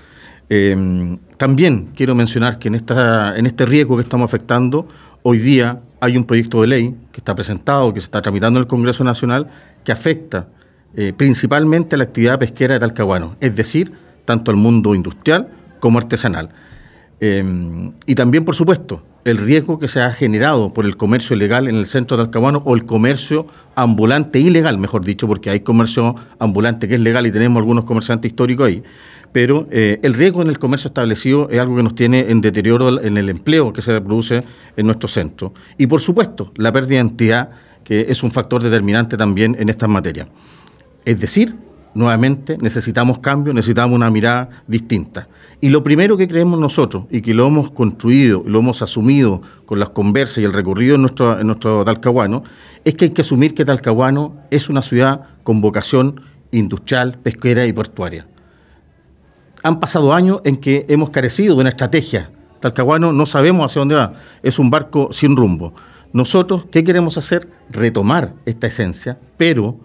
Eh, también quiero mencionar que en, esta, en este riesgo que estamos afectando, hoy día hay un proyecto de ley que está presentado, que se está tramitando en el Congreso Nacional, que afecta eh, principalmente a la actividad pesquera de Talcahuano, es decir, tanto al mundo industrial como artesanal. Em, y también, por supuesto, el riesgo que se ha generado por el comercio ilegal en el centro de Alcahuano o el comercio ambulante ilegal, mejor dicho, porque hay comercio ambulante que es legal y tenemos algunos comerciantes históricos ahí. Pero eh, el riesgo en el comercio establecido es algo que nos tiene en deterioro en el empleo que se produce en nuestro centro. Y por supuesto, la pérdida de identidad, que es un factor determinante también en estas materias. Es decir, nuevamente necesitamos cambio, necesitamos una mirada distinta. Y lo primero que creemos nosotros y que lo hemos construido, lo hemos asumido con las conversas y el recorrido en nuestro, en nuestro Talcahuano, es que hay que asumir que Talcahuano es una ciudad con vocación industrial, pesquera y portuaria. Han pasado años en que hemos carecido de una estrategia. Talcahuano no sabemos hacia dónde va, es un barco sin rumbo. Nosotros, ¿qué queremos hacer? Retomar esta esencia, pero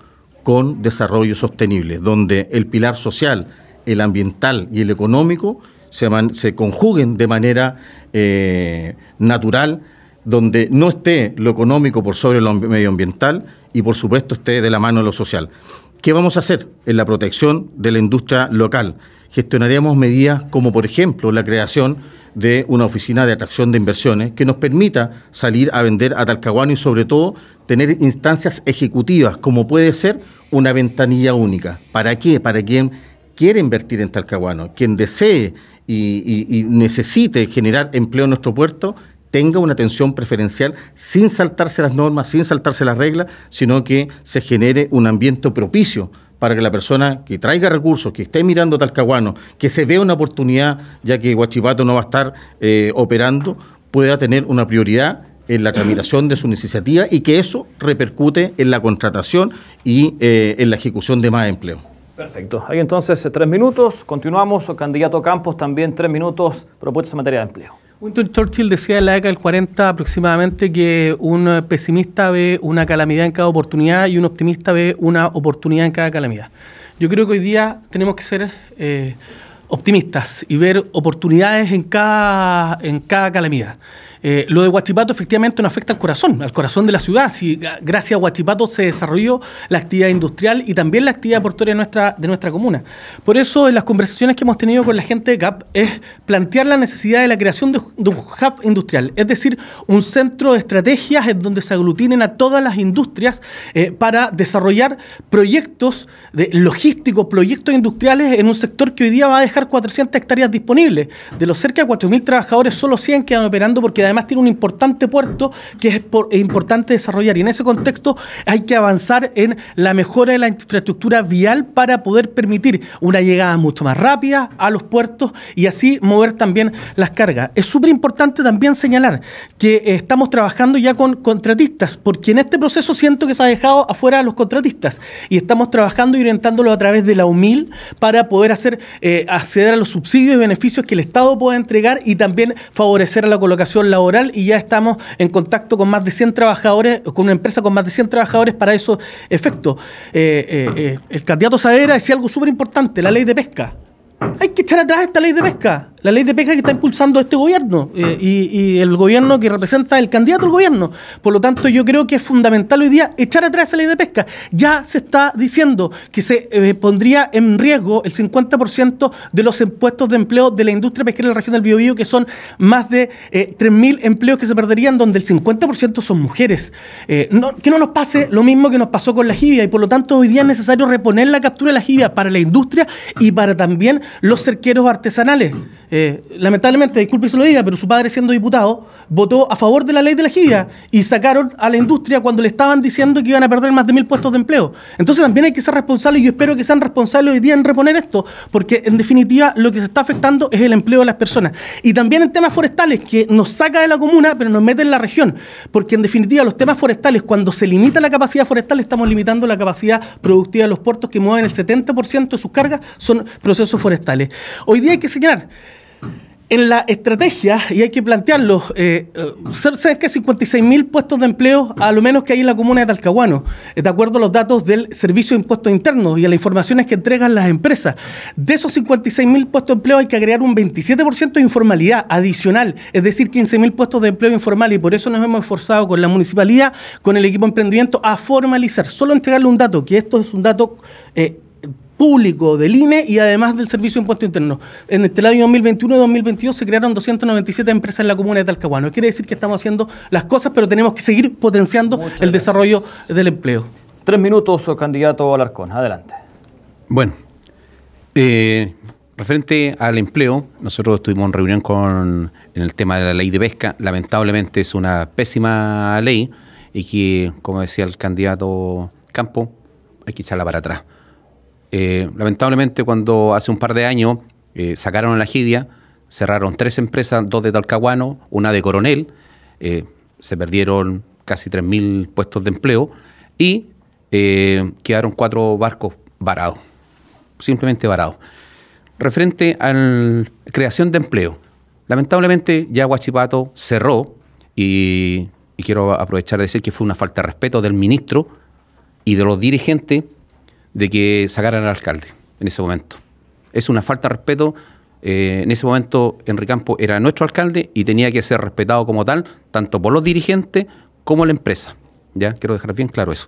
con desarrollo sostenible, donde el pilar social, el ambiental y el económico se, se conjuguen de manera eh, natural, donde no esté lo económico por sobre lo medioambiental y por supuesto esté de la mano lo social. ¿Qué vamos a hacer en la protección de la industria local? gestionaremos medidas como, por ejemplo, la creación de una oficina de atracción de inversiones que nos permita salir a vender a Talcahuano y, sobre todo, tener instancias ejecutivas, como puede ser una ventanilla única. ¿Para qué? Para quien quiere invertir en Talcahuano, quien desee y necesite generar empleo en nuestro puerto, tenga una atención preferencial sin saltarse las normas, sin saltarse las reglas, sino que se genere un ambiente propicio para que la persona que traiga recursos, que esté mirando Talcahuano, que se vea una oportunidad, ya que Guachipato no va a estar eh, operando, pueda tener una prioridad en la tramitación de su iniciativa y que eso repercute en la contratación y eh, en la ejecución de más empleo. Perfecto. Hay entonces eh, tres minutos. Continuamos. Candidato Campos, también tres minutos. Propuestas en materia de empleo. Winston Churchill decía en la década del 40 aproximadamente que un eh, pesimista ve una calamidad en cada oportunidad y un optimista ve una oportunidad en cada calamidad. Yo creo que hoy día tenemos que ser eh, optimistas y ver oportunidades en cada, en cada calamidad. Eh, lo de Huachipato efectivamente nos afecta al corazón, al corazón de la ciudad. gracias a Huachipato se desarrolló la actividad industrial y también la actividad portuaria de nuestra, comuna. Por eso, en las conversaciones que hemos tenido con la gente de CAP, es plantear la necesidad de la creación de, un hub industrial, es decir, un centro de estrategias en donde se aglutinen a todas las industrias eh, para desarrollar proyectos logísticos, proyectos industriales en un sector que hoy día va a dejar 400 hectáreas disponibles. De los cerca de 4.000 trabajadores, solo 100 quedan operando porque además tiene un importante puerto que es, importante desarrollar. Y en ese contexto hay que avanzar en la mejora de la infraestructura vial para poder permitir una llegada mucho más rápida a los puertos y así mover también las cargas. Es súper importante también señalar que eh, estamos trabajando ya con contratistas, porque en este proceso siento que se ha dejado afuera a los contratistas y estamos trabajando y orientándolos a través de la UMIL para poder hacer eh, acceder a los subsidios y beneficios que el Estado pueda entregar y también favorecer a la colocación laboral y ya estamos en contacto con más de 100 trabajadores, con una empresa con más de 100 trabajadores para esos efectos. Eh, eh, eh, el candidato Saavedra decía algo súper importante, la ley de pesca. Hay que echar atrás esta ley de pesca, la ley de pesca que está impulsando este gobierno eh, ah. y, el gobierno que representa el candidato al gobierno. Por lo tanto, yo creo que es fundamental hoy día echar atrás esa ley de pesca. Ya se está diciendo que se eh, pondría en riesgo el 50% de los impuestos de empleo de la industria pesquera en la región del Biobío, que son más de 3.000 eh, empleos que se perderían, donde el 50% son mujeres. que no nos pase lo mismo que nos pasó con la jibia y por lo tanto hoy día es necesario reponer la captura de la jibia para la industria y para también los cerqueros artesanales. Eh, lamentablemente, disculpe si lo diga, pero su padre siendo diputado votó a favor de la ley de la jibia y sacaron a la industria cuando le estaban diciendo que iban a perder más de mil puestos de empleo. Entonces también hay que ser responsables y yo espero que sean responsables hoy día en reponer esto, porque en definitiva lo que se está afectando es el empleo de las personas. Y también en temas forestales, que nos saca de la comuna, pero nos mete en la región, porque en definitiva los temas forestales, cuando se limita la capacidad forestal, estamos limitando la capacidad productiva de los puertos que mueven el 70% de sus cargas, son procesos forestales. Hoy día hay que señalar, en la estrategia, y hay que plantearlo, eh, eh, cerca de 56 mil puestos de empleo, a lo menos que hay en la comuna de Talcahuano, de acuerdo a los datos del Servicio de Impuestos Internos y a las informaciones que entregan las empresas. De esos 56 mil puestos de empleo hay que agregar un 27% de informalidad adicional, es decir, 15 mil puestos de empleo informal, y por eso nos hemos esforzado con la municipalidad, con el equipo emprendimiento, a formalizar. Solo entregarle un dato, que esto es un dato... Eh, público del INE y además del Servicio de Impuesto Interno. En este año 2021 2022 se crearon 297 empresas en la comuna de Talcahuano. Quiere decir que estamos haciendo las cosas, pero tenemos que seguir potenciando el desarrollo del empleo. Tres minutos, candidato Alarcón. Adelante. Bueno, eh, referente al empleo, nosotros estuvimos en reunión con en el tema de la ley de pesca. Lamentablemente es una pésima ley y que, como decía el candidato Campo, hay que echarla para atrás. Eh, lamentablemente, cuando hace un par de años eh, sacaron la Gidia, cerraron tres empresas, dos de Talcahuano, una de Coronel, eh, se perdieron casi 3.000 puestos de empleo y quedaron cuatro barcos varados, simplemente varados. Referente a la creación de empleo, lamentablemente ya Guachipato cerró y, y quiero aprovechar de decir que fue una falta de respeto del ministro y de los dirigentes de que sacaran al alcalde en ese momento. Es una falta de respeto. Eh, en ese momento Enrique Campo era nuestro alcalde y tenía que ser respetado como tal, tanto por los dirigentes como la empresa. Ya quiero dejar bien claro eso.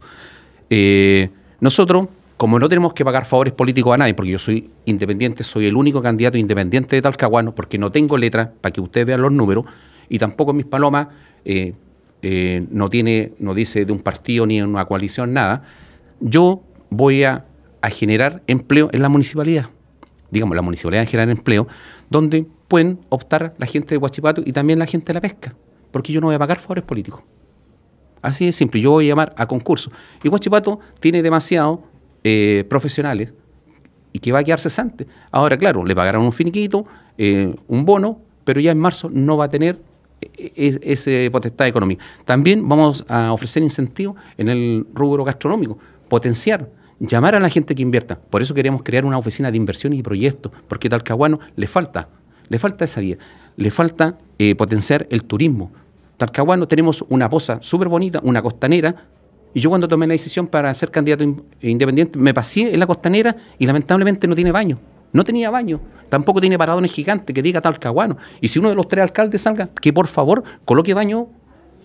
Eh, nosotros, como no tenemos que pagar favores políticos a nadie, porque yo soy independiente, soy el único candidato independiente de Talcahuano, porque no tengo letra para que ustedes vean los números, y tampoco mis palomas eh, no tiene, no dice de un partido ni de una coalición nada. Yo voy a, generar empleo en la municipalidad. Digamos, la municipalidad generar empleo, donde pueden optar la gente de Huachipato y también la gente de la pesca, porque yo no voy a pagar favores políticos. Así de simple, yo voy a llamar a concurso. Y Huachipato tiene demasiados eh, profesionales y que va a quedar cesante. Ahora, claro, le pagarán un finiquito, eh, un bono, pero ya en marzo no va a tener eh, ese potestad económica. También vamos a ofrecer incentivos en el rubro gastronómico, potenciar llamar a la gente que invierta. Por eso queremos crear una oficina de inversiones y proyectos, porque Talcahuano le falta, le falta esa vía, le falta eh, potenciar el turismo. Talcahuano tenemos una poza súper bonita, una costanera, y yo cuando tomé la decisión para ser candidato independiente, me pasé en la costanera y lamentablemente no tiene baño. No tenía baño, tampoco tiene paradones gigantes que diga Talcahuano. Y si uno de los tres alcaldes salga, que por favor coloque baño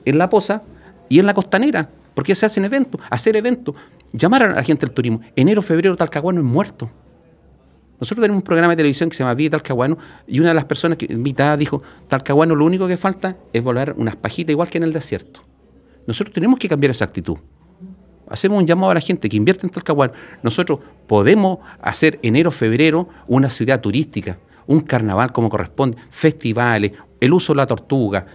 en la poza y en la costanera, porque se hacen eventos, hacer eventos llamaron a la gente al turismo. Enero, febrero, Talcahuano es muerto. Nosotros tenemos un programa de televisión que se llama "Vida Talcahuano y una de las personas que invitada dijo, Talcahuano lo único que falta es volar unas pajitas igual que en el desierto. Nosotros tenemos que cambiar esa actitud. Hacemos un llamado a la gente que invierte en Talcahuano. Nosotros podemos hacer enero, febrero una ciudad turística, un carnaval como corresponde, festivales, el uso de la tortuga.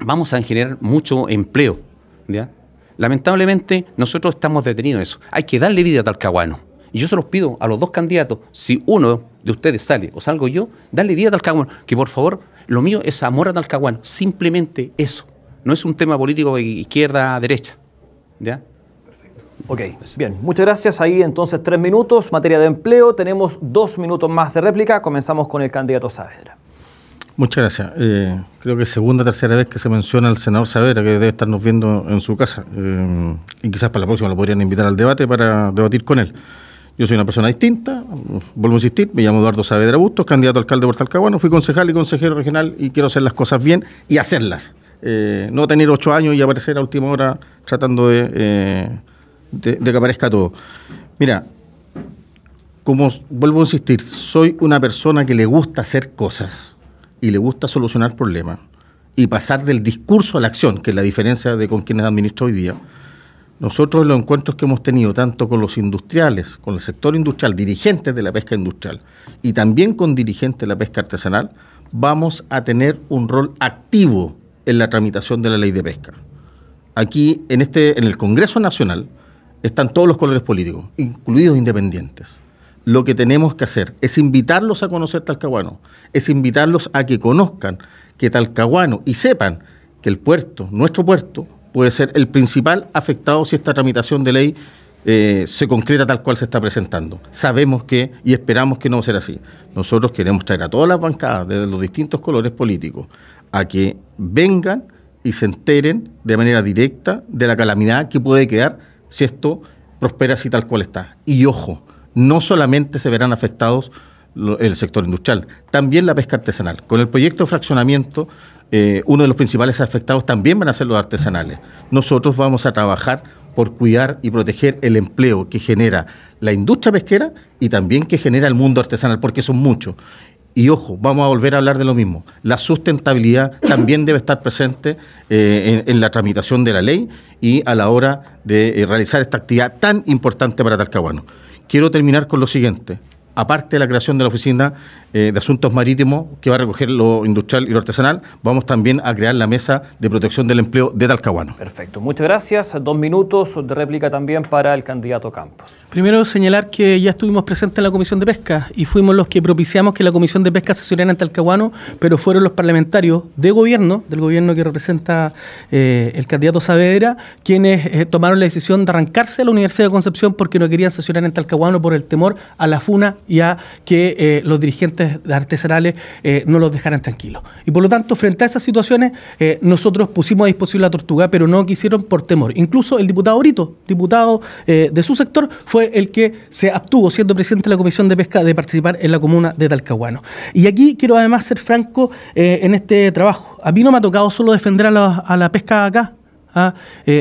Vamos a generar mucho empleo. ¿ya? Lamentablemente, nosotros estamos detenidos en eso. Hay que darle vida a Talcahuano. Y yo se los pido a los dos candidatos, si uno de ustedes sale o salgo yo, darle vida a Talcahuano. Que por favor, lo mío es amor a Talcahuano. Simplemente eso. No es un tema político de izquierda derecha. ¿Ya? Perfecto. Ok, bien, muchas gracias. Ahí entonces tres minutos. Materia de empleo, tenemos dos minutos más de réplica. Comenzamos con el candidato Saavedra. Muchas gracias. Eh, creo que es segunda o tercera vez que se menciona al senador Saavedra, que debe estarnos viendo en su casa. Eh, y quizás para la próxima lo podrían invitar al debate para debatir con él. Yo soy una persona distinta, vuelvo a insistir, me llamo Eduardo Saavedra Bustos, candidato a alcalde de Alcahuano, fui concejal y consejero regional y quiero hacer las cosas bien y hacerlas. Eh, no tener ocho años y aparecer a última hora tratando de, de, que aparezca todo. Mira, como vuelvo a insistir, soy una persona que le gusta hacer cosas y le gusta solucionar problemas y pasar del discurso a la acción, que es la diferencia de con quienes administra hoy día, nosotros los encuentros que hemos tenido tanto con los industriales, con el sector industrial, dirigentes de la pesca industrial y también con dirigentes de la pesca artesanal, vamos a tener un rol activo en la tramitación de la ley de pesca. Aquí en este en el Congreso Nacional están todos los colores políticos, incluidos independientes lo que tenemos que hacer es invitarlos a conocer Talcahuano, es invitarlos a que conozcan que Talcahuano y sepan que el puerto, nuestro puerto, puede ser el principal afectado si esta tramitación de ley eh, se concreta tal cual se está presentando. Sabemos que y esperamos que no ser así. Nosotros queremos traer a todas las bancadas, desde los distintos colores políticos, a que vengan y se enteren de manera directa de la calamidad que puede quedar si esto prospera así tal cual está. Y ojo, no solamente se verán afectados el sector industrial, también la pesca artesanal. Con el proyecto de fraccionamiento, eh, uno de los principales afectados también van a ser los artesanales. Nosotros vamos a trabajar por cuidar y proteger el empleo que genera la industria pesquera y también que genera el mundo artesanal, porque son muchos y ojo, vamos a volver a hablar de lo mismo, la sustentabilidad también debe estar presente eh, en, la tramitación de la ley y a la hora de eh, realizar esta actividad tan importante para Talcahuano. Quiero terminar con lo siguiente aparte de la creación de la Oficina eh, de Asuntos Marítimos, que va a recoger lo industrial y lo artesanal, vamos también a crear la Mesa de Protección del Empleo de Talcahuano. Perfecto, muchas gracias. Dos minutos de réplica también para el candidato Campos. Primero, señalar que ya estuvimos presentes en la Comisión de Pesca y fuimos los que propiciamos que la Comisión de Pesca sesionara en Talcahuano, pero fueron los parlamentarios de gobierno, del gobierno que representa eh, el candidato Saavedra, quienes eh, tomaron la decisión de arrancarse a la Universidad de Concepción porque no querían sesionar en Talcahuano por el temor a la funa ya que eh, los dirigentes artesanales eh, no los dejaran tranquilos. Y por lo tanto, frente a esas situaciones, eh, nosotros pusimos a disposición la tortuga, pero no quisieron por temor. Incluso el diputado Orito, diputado de su sector, fue el que se abstuvo, siendo presidente de la Comisión de Pesca, de participar en la comuna de Talcahuano. Y aquí quiero además ser franco en este trabajo. A mí no me ha tocado solo defender a la, pesca acá, ¿ah?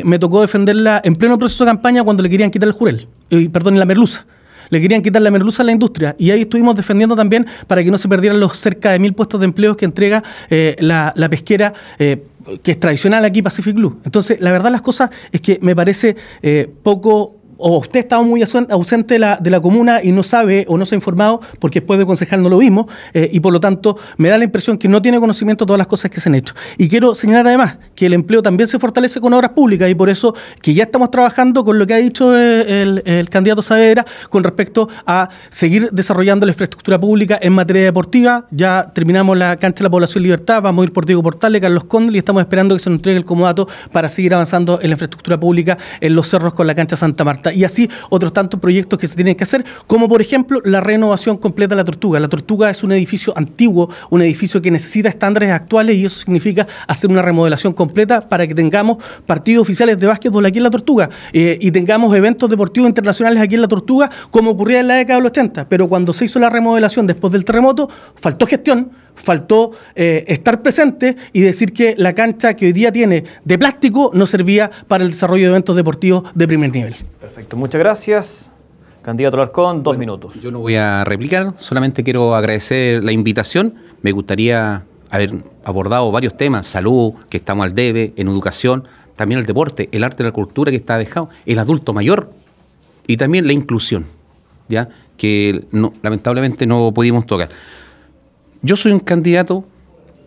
me tocó defenderla en pleno proceso de campaña cuando le querían quitar el jurel, y perdón, la merluza. Le querían quitar la merluza a la industria. Y ahí estuvimos defendiendo también para que no se perdieran los cerca de mil puestos de empleo que entrega eh, la, pesquera. Eh, que es tradicional aquí Pacific Blue. Entonces, la verdad las cosas es que me parece eh, poco o usted ha estado muy ausente de la, de la, comuna y no sabe o no se ha informado, porque después de concejal no lo vimos, eh, y por lo tanto me da la impresión que no tiene conocimiento de todas las cosas que se han hecho. Y quiero señalar además que el empleo también se fortalece con obras públicas y por eso que ya estamos trabajando con lo que ha dicho eh, el, candidato Saavedra con respecto a seguir desarrollando la infraestructura pública en materia deportiva. Ya terminamos la cancha de la población libertad, vamos a ir por Diego Portales, Carlos Condel y estamos esperando que se nos entregue el comodato para seguir avanzando en la infraestructura pública en los cerros con la cancha Santa Marta y así otros tantos proyectos que se tienen que hacer, como por ejemplo la renovación completa de la tortuga. La tortuga es un edificio antiguo, un edificio que necesita estándares actuales y eso significa hacer una remodelación completa para que tengamos partidos oficiales de básquetbol aquí en la tortuga eh, y tengamos eventos deportivos internacionales aquí en la tortuga como ocurría en la década del 80. Pero cuando se hizo la remodelación después del terremoto, faltó gestión faltó eh, estar presente y decir que la cancha que hoy día tiene de plástico no servía para el desarrollo de eventos deportivos de primer nivel. Perfecto, muchas gracias. Candidato Larcón, dos minutos. Yo no voy a replicar, solamente quiero agradecer la invitación. Me gustaría haber abordado varios temas, salud, que estamos al debe, en educación, también el deporte, el arte la cultura que está dejado, el adulto mayor y también la inclusión, ¿ya? que lamentablemente no pudimos tocar. Yo soy un candidato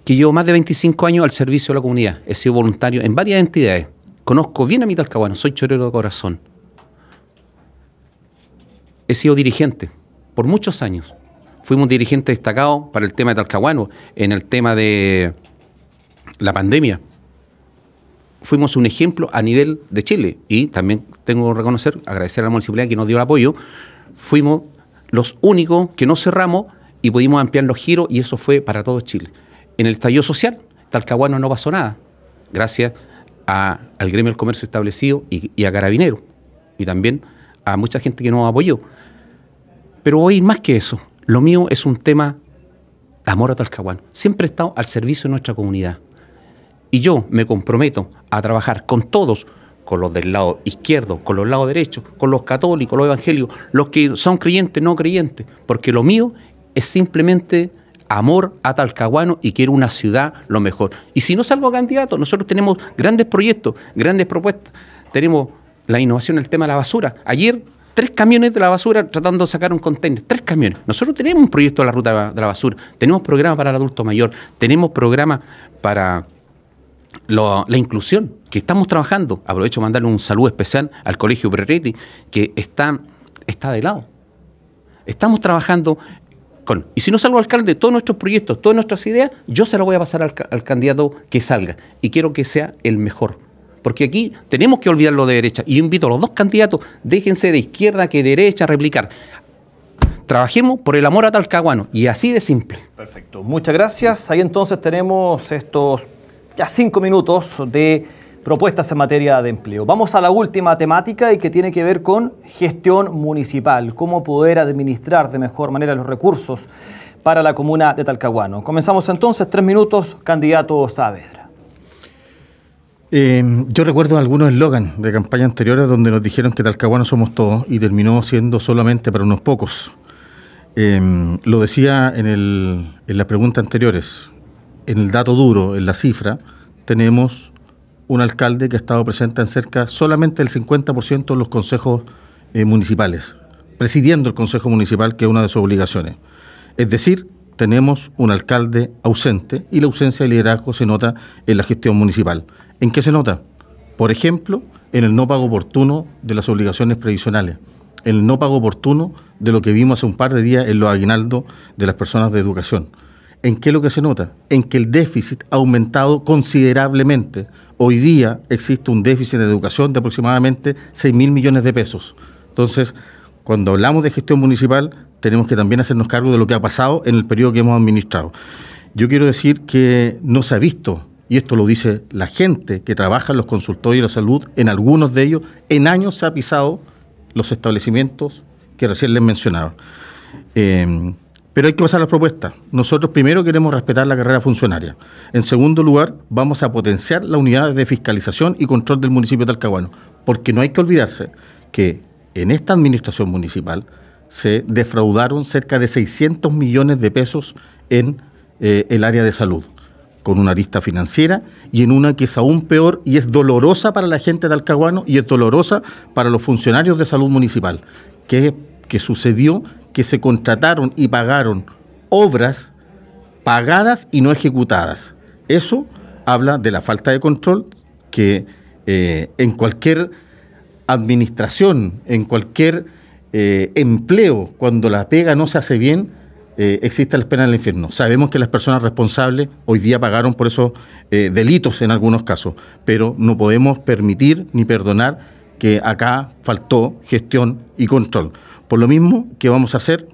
que llevo más de 25 años al servicio de la comunidad. He sido voluntario en varias entidades. Conozco bien a mi talcahuano, soy chorero de corazón. He sido dirigente por muchos años. Fuimos dirigente destacado para el tema de talcahuano, en el tema de la pandemia. Fuimos un ejemplo a nivel de Chile y también tengo que reconocer, agradecer a la municipalidad que nos dio el apoyo. Fuimos los únicos que no cerramos y pudimos ampliar los giros y eso fue para todo Chile. En el estallido social, Talcahuano no pasó nada, gracias al gremio del comercio establecido y, a Carabinero y también a mucha gente que nos apoyó. Pero hoy más que eso, lo mío es un tema amor a Talcahuano. Siempre he estado al servicio de nuestra comunidad. Y yo me comprometo a trabajar con todos, con los del lado izquierdo, con los lados derechos, con los católicos, los evangélicos, los que son creyentes, no creyentes, porque lo mío es simplemente amor a Talcahuano y quiero una ciudad lo mejor. Y si no salgo candidato, nosotros tenemos grandes proyectos, grandes propuestas. Tenemos la innovación en el tema de la basura. Ayer, tres camiones de la basura tratando de sacar un contenedor. Tres camiones. Nosotros tenemos un proyecto de la ruta de la basura. Tenemos programas para el adulto mayor. Tenemos programas para la inclusión que estamos trabajando. Aprovecho para mandarle un saludo especial al Colegio Breretti, que está, está de lado. Estamos trabajando y si no salgo alcalde, todos nuestros proyectos, todas nuestras ideas, yo se las voy a pasar al, candidato que salga. Y quiero que sea el mejor. Porque aquí tenemos que olvidar lo de derecha. Y invito a los dos candidatos, déjense de izquierda que derecha replicar. Trabajemos por el amor a Talcahuano. Y así de simple. Perfecto. Muchas gracias. Ahí entonces tenemos estos ya cinco minutos de propuestas en materia de empleo. Vamos a la última temática y que tiene que ver con gestión municipal, cómo poder administrar de mejor manera los recursos para la comuna de Talcahuano. Comenzamos entonces, tres minutos, candidato Saavedra. Em, yo recuerdo algunos eslogans de campaña anteriores donde nos dijeron que Talcahuano somos todos y terminó siendo solamente para unos pocos. Em, lo decía en, el, en las preguntas anteriores, en el dato duro, en la cifra, tenemos un alcalde que ha estado presente en cerca solamente el 50% de los consejos eh, municipales, presidiendo el consejo municipal, que es una de sus obligaciones. Es decir, tenemos un alcalde ausente y la ausencia de liderazgo se nota en la gestión municipal. ¿En qué se nota? Por ejemplo, en el no pago oportuno de las obligaciones previsionales, en el no pago oportuno de lo que vimos hace un par de días en los aguinaldos de las personas de educación. ¿En qué es lo que se nota? En que el déficit ha aumentado considerablemente Hoy día existe un déficit de educación de aproximadamente 6 mil millones de pesos. Entonces, cuando hablamos de gestión municipal, tenemos que también hacernos cargo de lo que ha pasado en el periodo que hemos administrado. Yo quiero decir que no se ha visto, y esto lo dice la gente que trabaja en los consultorios de la salud, en algunos de ellos, en años se ha pisado los establecimientos que recién les mencionaba. Eh, pero hay que pasar la propuesta. Nosotros primero queremos respetar la carrera funcionaria. En segundo lugar, vamos a potenciar la unidad de fiscalización y control del municipio de Alcahuano, porque no hay que olvidarse que en esta administración municipal se defraudaron cerca de 600 millones de pesos en eh, el área de salud, con una arista financiera y en una que es aún peor y es dolorosa para la gente de Alcahuano y es dolorosa para los funcionarios de salud municipal, que, que sucedió que se contrataron y pagaron obras pagadas y no ejecutadas. Eso habla de la falta de control que eh, en cualquier administración, en cualquier eh, empleo, cuando la pega no se hace bien, eh, existe la las del infierno. Sabemos que las personas responsables hoy día pagaron por esos delitos en algunos casos, pero no podemos permitir ni perdonar que acá faltó gestión y control. Por lo mismo, ¿qué vamos a hacer?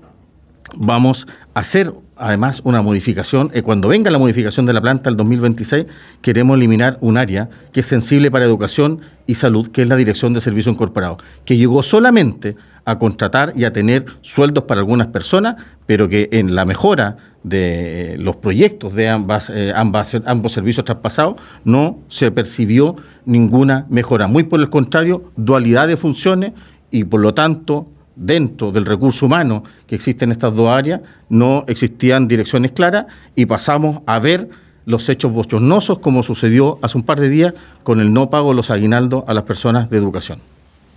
Vamos a hacer además una modificación. Eh, cuando venga la modificación de la planta el 2026, queremos eliminar un área que es sensible para educación y salud, que es la Dirección de Servicio Incorporado, que llegó solamente a contratar y a tener sueldos para algunas personas, pero que en la mejora de los proyectos de ambas, eh, ambos servicios traspasados no se percibió ninguna mejora. Muy por el contrario, dualidad de funciones y por lo tanto dentro del recurso humano que existe en estas dos áreas, no existían direcciones claras y pasamos a ver los hechos bochornosos como sucedió hace un par de días con el no pago de los aguinaldos a las personas de educación.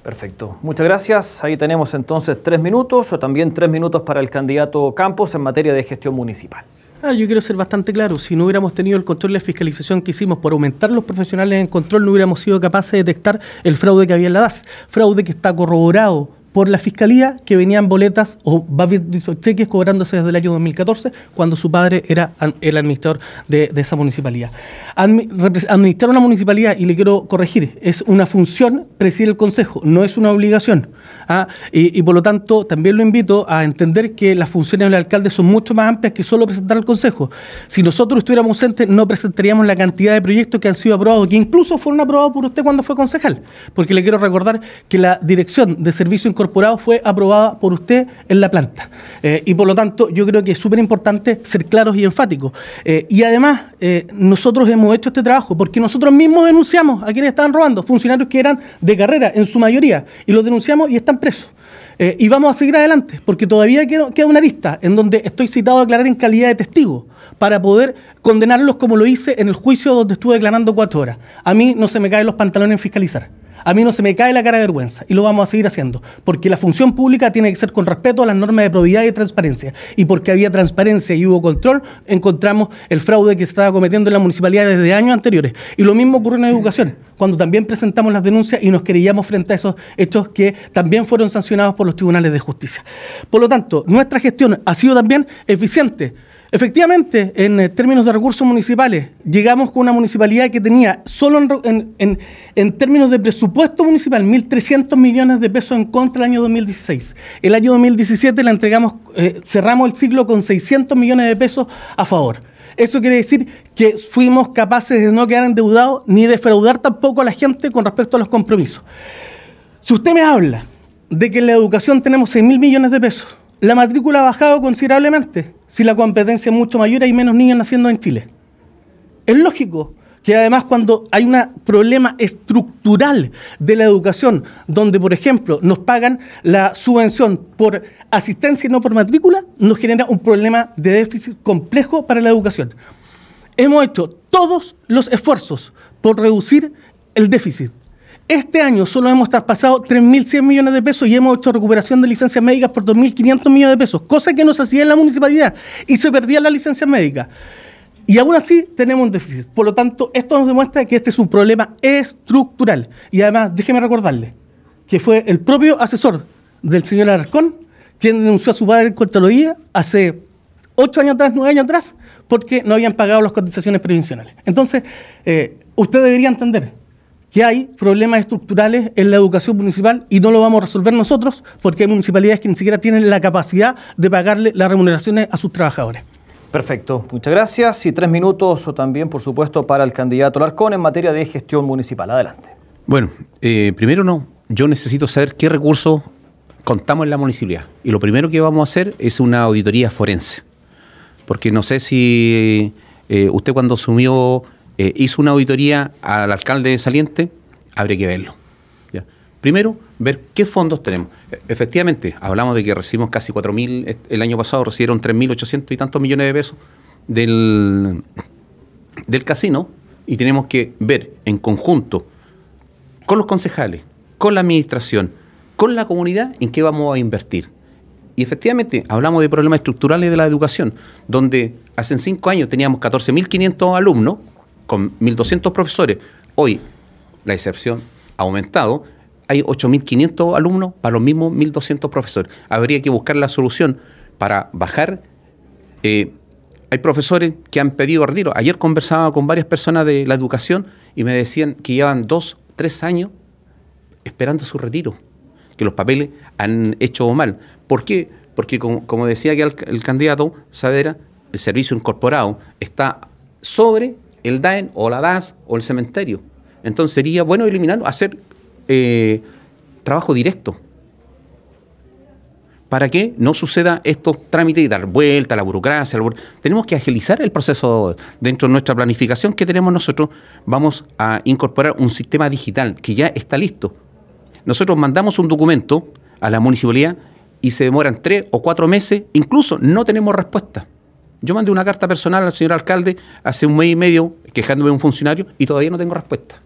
Perfecto. Muchas gracias. Ahí tenemos entonces tres minutos o también tres minutos para el candidato Campos en materia de gestión municipal. Ah, yo quiero ser bastante claro, si no hubiéramos tenido el control de fiscalización que hicimos por aumentar los profesionales en control, no hubiéramos sido capaces de detectar el fraude que había en la DAS, fraude que está corroborado por la fiscalía que venían boletas o cheques cobrándose desde el año 2014, cuando su padre era el administrador de, esa municipalidad. administrar una municipalidad, y le quiero corregir, es una función presidir el Consejo, no es una obligación. ¿ah? Y, por lo tanto, también lo invito a entender que las funciones del alcalde son mucho más amplias que solo presentar al Consejo. Si nosotros estuviéramos ausentes, no presentaríamos la cantidad de proyectos que han sido aprobados, que incluso fueron aprobados por usted cuando fue concejal. Porque le quiero recordar que la Dirección de Servicio fue aprobada por usted en la planta. Eh, y por lo tanto, yo creo que es súper importante ser claros y enfáticos. Eh, y además, eh, nosotros hemos hecho este trabajo porque nosotros mismos denunciamos a quienes estaban robando, funcionarios que eran de carrera en su mayoría, y los denunciamos y están presos. y vamos a seguir adelante, porque todavía queda una lista en donde estoy citado a declarar en calidad de testigo para poder condenarlos como lo hice en el juicio donde estuve declarando cuatro horas. A mí no se me caen los pantalones en fiscalizar a mí no se me cae la cara de vergüenza y lo vamos a seguir haciendo, porque la función pública tiene que ser con respeto a las normas de probidad y transparencia. Y porque había transparencia y hubo control, encontramos el fraude que se estaba cometiendo en la municipalidad desde años anteriores. Y lo mismo ocurrió en la educación, cuando también presentamos las denuncias y nos querellamos frente a esos hechos que también fueron sancionados por los tribunales de justicia. Por lo tanto, nuestra gestión ha sido también eficiente. Efectivamente, en eh, términos de recursos municipales, llegamos con una municipalidad que tenía solo en, términos de presupuesto municipal 1.300 millones de pesos en contra el año 2016. El año 2017 la entregamos, eh, cerramos el ciclo con 600 millones de pesos a favor. Eso quiere decir que fuimos capaces de no quedar endeudados ni defraudar tampoco a la gente con respecto a los compromisos. Si usted me habla de que en la educación tenemos 6.000 millones de pesos, la matrícula ha bajado considerablemente. Si la competencia es mucho mayor, hay menos niños naciendo en Chile. Es lógico que además cuando hay un problema estructural de la educación, donde por ejemplo nos pagan la subvención por asistencia y no por matrícula, nos genera un problema de déficit complejo para la educación. Hemos hecho todos los esfuerzos por reducir el déficit, este año solo hemos traspasado 3.100 millones de pesos y hemos hecho recuperación de licencias médicas por 2.500 millones de pesos, cosa que no se hacía en la municipalidad y se perdía la licencia médica. Y aún así tenemos un déficit. Por lo tanto, esto nos demuestra que este es un problema estructural. Y además, déjeme recordarle que fue el propio asesor del señor Alarcón quien denunció a su padre en Contraloría hace ocho años atrás, nueve años atrás, porque no habían pagado las cotizaciones previsionales. Entonces, eh, usted debería entender que hay problemas estructurales en la educación municipal y no lo vamos a resolver nosotros porque hay municipalidades que ni siquiera tienen la capacidad de pagarle las remuneraciones a sus trabajadores. Perfecto, muchas gracias. Y tres minutos también, por supuesto, para el candidato Larcón en materia de gestión municipal. Adelante. Bueno, eh, primero no, yo necesito saber qué recursos contamos en la municipalidad. Y lo primero que vamos a hacer es una auditoría forense. Porque no sé si eh, usted cuando asumió eh, hizo una auditoría al alcalde saliente, habría que verlo. Primero, ver qué fondos tenemos. E, efectivamente, hablamos de que recibimos casi 4.000, el año pasado recibieron 3.800 y tantos millones de pesos del, del casino y tenemos que ver en conjunto con los concejales, con la administración, con la comunidad en qué vamos a invertir. Y efectivamente, hablamos de problemas estructurales de la educación, donde hace cinco años teníamos 14.500 alumnos con 1.200 profesores. Hoy la excepción ha aumentado. Hay 8.500 alumnos para los mismos 1.200 profesores. Habría que buscar la solución para bajar. Eh, hay profesores que han pedido retiro. Ayer conversaba con varias personas de la educación y me decían que llevan dos, tres años esperando su retiro, que los papeles han hecho mal. ¿Por qué? Porque como, decía que el, candidato Sadera, el servicio incorporado está sobre el DAEN o la DAS o el cementerio. Entonces sería bueno eliminarlo, hacer eh, trabajo directo. Para que no suceda estos trámites y dar vuelta a la burocracia. tenemos que agilizar el proceso dentro de nuestra planificación que tenemos nosotros. Vamos a incorporar un sistema digital que ya está listo. Nosotros mandamos un documento a la municipalidad y se demoran tres o cuatro meses, incluso no tenemos respuesta. Yo mandé una carta personal al señor alcalde hace un mes y medio quejándome de un funcionario y todavía no tengo respuesta.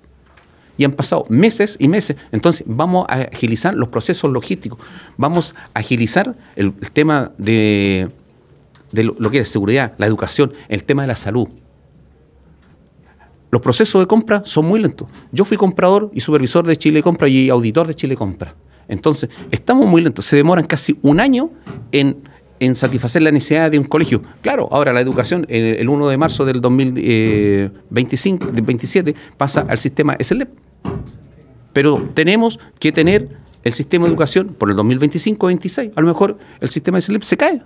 Y han pasado meses y meses. Entonces, vamos a agilizar los procesos logísticos. Vamos a agilizar el, tema de, lo, lo, que es seguridad, la educación, el tema de la salud. Los procesos de compra son muy lentos. Yo fui comprador y supervisor de Chile Compra y auditor de Chile Compra. Entonces, estamos muy lentos. Se demoran casi un año en en satisfacer la necesidad de un colegio. Claro, ahora la educación, el, el 1 de marzo del 2025, eh, del 27, pasa al sistema SLEP. Pero tenemos que tener el sistema de educación por el 2025-26. A lo mejor el sistema SLEP se cae.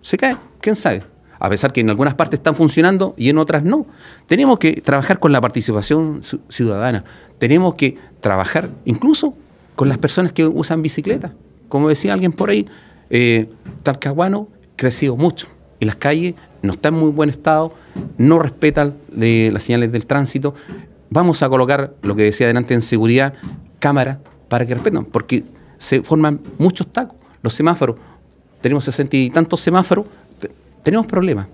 Se cae, quién sabe. A pesar que en algunas partes están funcionando y en otras no. Tenemos que trabajar con la participación ciudadana. Tenemos que trabajar incluso con las personas que usan bicicleta. Como decía alguien por ahí, eh, Talcahuano crecido mucho y las calles no están en muy buen estado, no respetan eh, las señales del tránsito. Vamos a colocar, lo que decía adelante en seguridad, cámara para que respetan, porque se forman muchos tacos. Los semáforos, tenemos sesenta y tantos semáforos, tenemos problemas.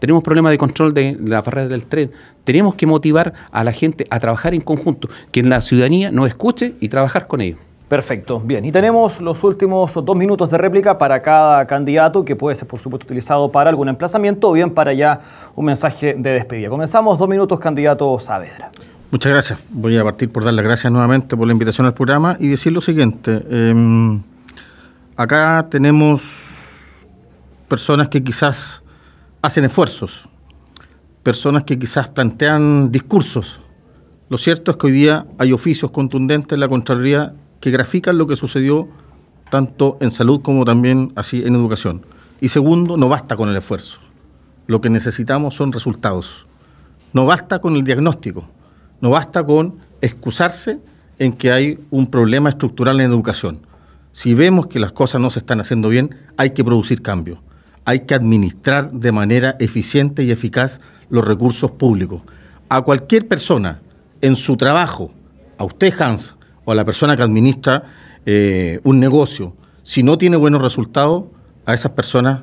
Tenemos problemas de control de, la barrera del tren. Tenemos que motivar a la gente a trabajar en conjunto, que la ciudadanía nos escuche y trabajar con ellos. Perfecto, bien. Y tenemos los últimos dos minutos de réplica para cada candidato, que puede ser, por supuesto, utilizado para algún emplazamiento o bien para ya un mensaje de despedida. Comenzamos, dos minutos, candidato Saavedra. Muchas gracias. Voy a partir por dar las gracias nuevamente por la invitación al programa y decir lo siguiente. Em, acá tenemos personas que quizás hacen esfuerzos, personas que quizás plantean discursos. Lo cierto es que hoy día hay oficios contundentes en la Contraloría que grafican lo que sucedió tanto en salud como también así en educación. Y segundo, no basta con el esfuerzo. Lo que necesitamos son resultados. No basta con el diagnóstico. No basta con excusarse en que hay un problema estructural en educación. Si vemos que las cosas no se están haciendo bien, hay que producir cambio. Hay que administrar de manera eficiente y eficaz los recursos públicos. A cualquier persona en su trabajo, a usted Hans, o a la persona que administra eh, un negocio, si no tiene buenos resultados, a esas personas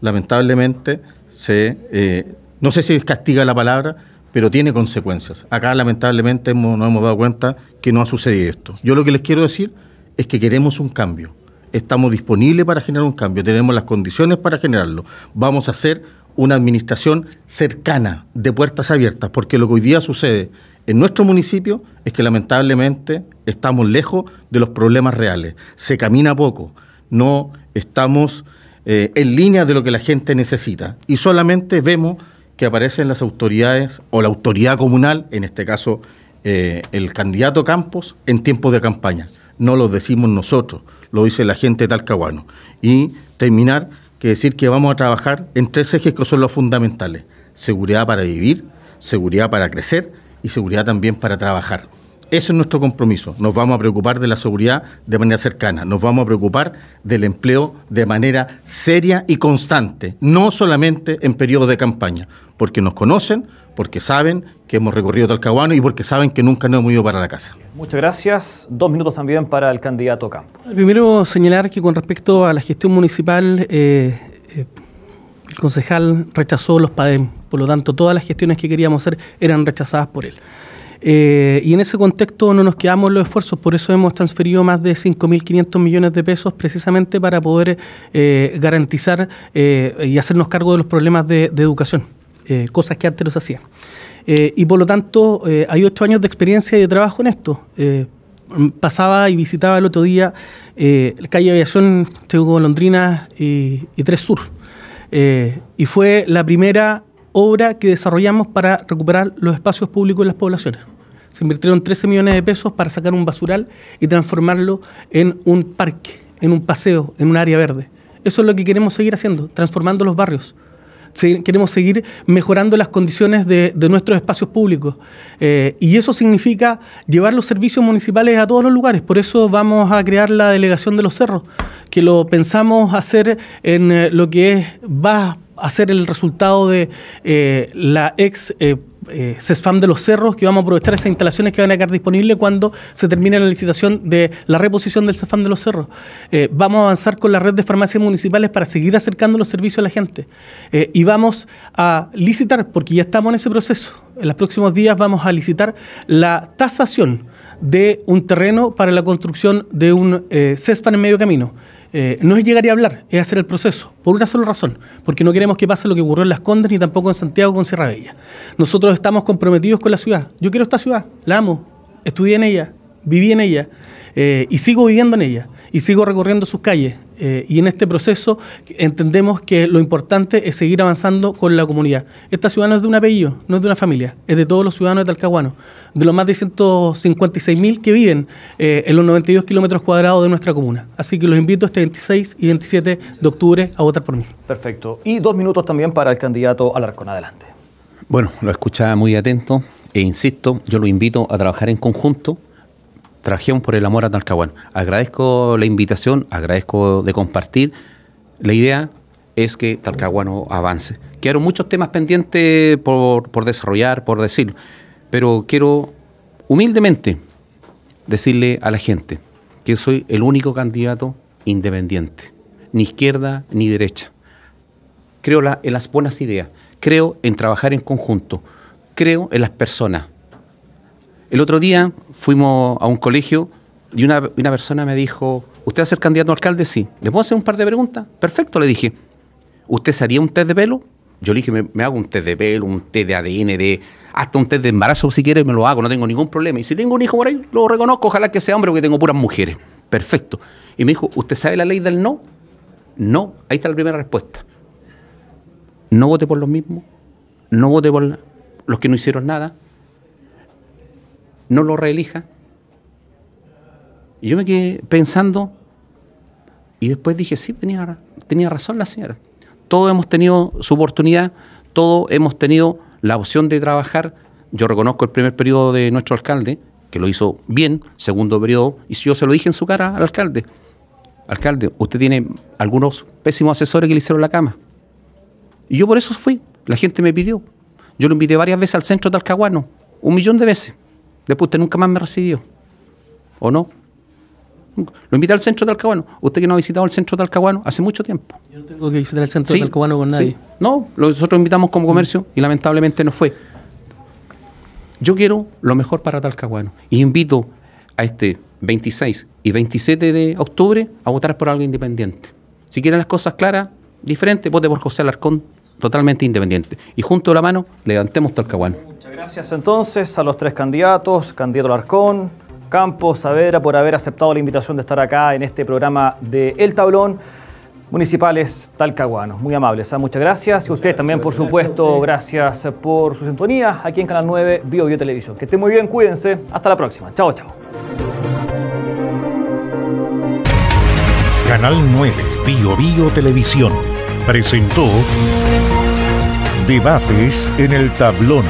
lamentablemente se, eh, no sé si es castiga la palabra, pero tiene consecuencias. Acá lamentablemente no nos hemos dado cuenta que no ha sucedido esto. Yo lo que les quiero decir es que queremos un cambio. Estamos disponibles para generar un cambio, tenemos las condiciones para generarlo. Vamos a hacer una administración cercana, de puertas abiertas, porque lo que hoy día sucede en nuestro municipio es que lamentablemente estamos lejos de los problemas reales. Se camina poco, no estamos eh, en línea de lo que la gente necesita y solamente vemos que aparecen las autoridades o la autoridad comunal, en este caso eh, el candidato Campos, en tiempos de campaña. No lo decimos nosotros, lo dice la gente de Talcahuano. Y terminar que decir que vamos a trabajar en tres ejes que son los fundamentales. Seguridad para vivir, seguridad para crecer y seguridad también para trabajar. Ese es nuestro compromiso. Nos vamos a preocupar de la seguridad de manera cercana. Nos vamos a preocupar del empleo de manera seria y constante, no solamente en periodos de campaña, porque nos conocen, porque saben que hemos recorrido Talcahuano y porque saben que nunca nos hemos ido para la casa. Muchas gracias. Dos minutos también para el candidato Campos. Primero señalar que con respecto a la gestión municipal, eh, eh, el concejal rechazó los PADEM por lo tanto, todas las gestiones que queríamos hacer eran rechazadas por él. Eh, y en ese contexto no nos quedamos los esfuerzos, por eso hemos transferido más de 5.500 millones de pesos precisamente para poder eh, garantizar eh, y hacernos cargo de los problemas de, educación, cosas que antes se hacían. y por lo tanto, hay ocho años de experiencia y de trabajo en esto. pasaba y visitaba el otro día la calle Aviación, tengo londrina y, y Tres Sur. y fue la primera obra que desarrollamos para recuperar los espacios públicos de las poblaciones. Se invirtieron 13 millones de pesos para sacar un basural y transformarlo en un parque, en un paseo, en un área verde. Eso es lo que queremos seguir haciendo, transformando los barrios. Queremos seguir mejorando las condiciones de, nuestros espacios públicos. Eh, y eso significa llevar los servicios municipales a todos los lugares. Por eso vamos a crear la delegación de los cerros, que lo pensamos hacer en eh, lo que es hacer el resultado de eh, la ex eh, eh, CESFAM de los Cerros, que vamos a aprovechar esas instalaciones que van a quedar disponibles cuando se termine la licitación de la reposición del CESFAM de los Cerros. vamos a avanzar con la red de farmacias municipales para seguir acercando los servicios a la gente. y vamos a licitar, porque ya estamos en ese proceso, en los próximos días vamos a licitar la tasación de un terreno para la construcción de un CESFAM en medio camino. Eh, no es llegar y hablar, es hacer el proceso, por una sola razón, porque no queremos que pase lo que ocurrió en Las Condes ni tampoco en Santiago con Sierra Bella. Nosotros estamos comprometidos con la ciudad. Yo quiero esta ciudad, la amo, estudié en ella, viví en ella. Eh, y sigo viviendo en ella y sigo recorriendo sus calles. Eh, y en este proceso entendemos que lo importante es seguir avanzando con la comunidad. Esta ciudad no es de un apellido, no es de una familia, es de todos los ciudadanos de Talcahuano, de los más de 156.000 que viven eh, en los 92 kilómetros cuadrados de nuestra comuna. Así que los invito este 26 y 27 de octubre a votar por mí. Perfecto. Y dos minutos también para el candidato Alarcón. Adelante. Bueno, lo escuchaba muy atento e insisto, yo lo invito a trabajar en conjunto Trabajemos por el amor a Talcahuano. Agradezco la invitación, agradezco de compartir. La idea es que Talcahuano avance. Quedaron muchos temas pendientes por, por desarrollar, por decir, pero quiero humildemente decirle a la gente que soy el único candidato independiente, ni izquierda ni derecha. Creo en las buenas ideas, creo en trabajar en conjunto, creo en las personas. El otro día fuimos a un colegio y una, persona me dijo, ¿usted va a ser candidato a alcalde? Sí. ¿Le puedo hacer un par de preguntas? Perfecto, le dije. ¿Usted se haría un test de pelo? Yo le dije, me, hago un test de pelo, un test de ADN, de, hasta un test de embarazo si quiere, me lo hago, no tengo ningún problema. Y si tengo un hijo por ahí, lo reconozco, ojalá que sea hombre porque tengo puras mujeres. Perfecto. Y me dijo, ¿usted sabe la ley del no? No, ahí está la primera respuesta. No vote por los mismos, no vote por los que no hicieron nada, no lo reelija. Y yo me quedé pensando y después dije, sí, tenía, tenía razón la señora. Todos hemos tenido su oportunidad, todos hemos tenido la opción de trabajar. Yo reconozco el primer periodo de nuestro alcalde, que lo hizo bien, segundo periodo, y yo se lo dije en su cara al alcalde. Alcalde, usted tiene algunos pésimos asesores que le hicieron la cama. Y yo por eso fui. La gente me pidió. Yo lo invité varias veces al centro de Alcahuano, un millón de veces. Después usted nunca más me recibió. ¿O no? Lo invité al centro de Talcahuano. Usted que no ha visitado el centro de Talcahuano hace mucho tiempo. Yo no tengo que visitar el centro de Talcahuano con nadie. No, nosotros invitamos como comercio y lamentablemente no fue. Yo quiero lo mejor para Talcahuano y invito a este 26 y 27 de octubre a votar por algo independiente. Si quieren las cosas claras, diferentes, vote por José Alarcón totalmente independiente. Y junto a la mano, levantemos Talcahuano. Muchas gracias entonces a los tres candidatos, candidato Larcón, Campos, Saavedra, por haber aceptado la invitación de estar acá en este programa de El Tablón. Municipales Talcahuanos, muy amables, ¿ah? muchas gracias. y ustedes también, por supuesto, gracias por su sintonía aquí en Canal 9 Bio Bio Televisión. Que estén muy bien, cuídense. Hasta la próxima. Chao, chao. Canal 9 Bio Bio Televisión presentó Debates en el tablón.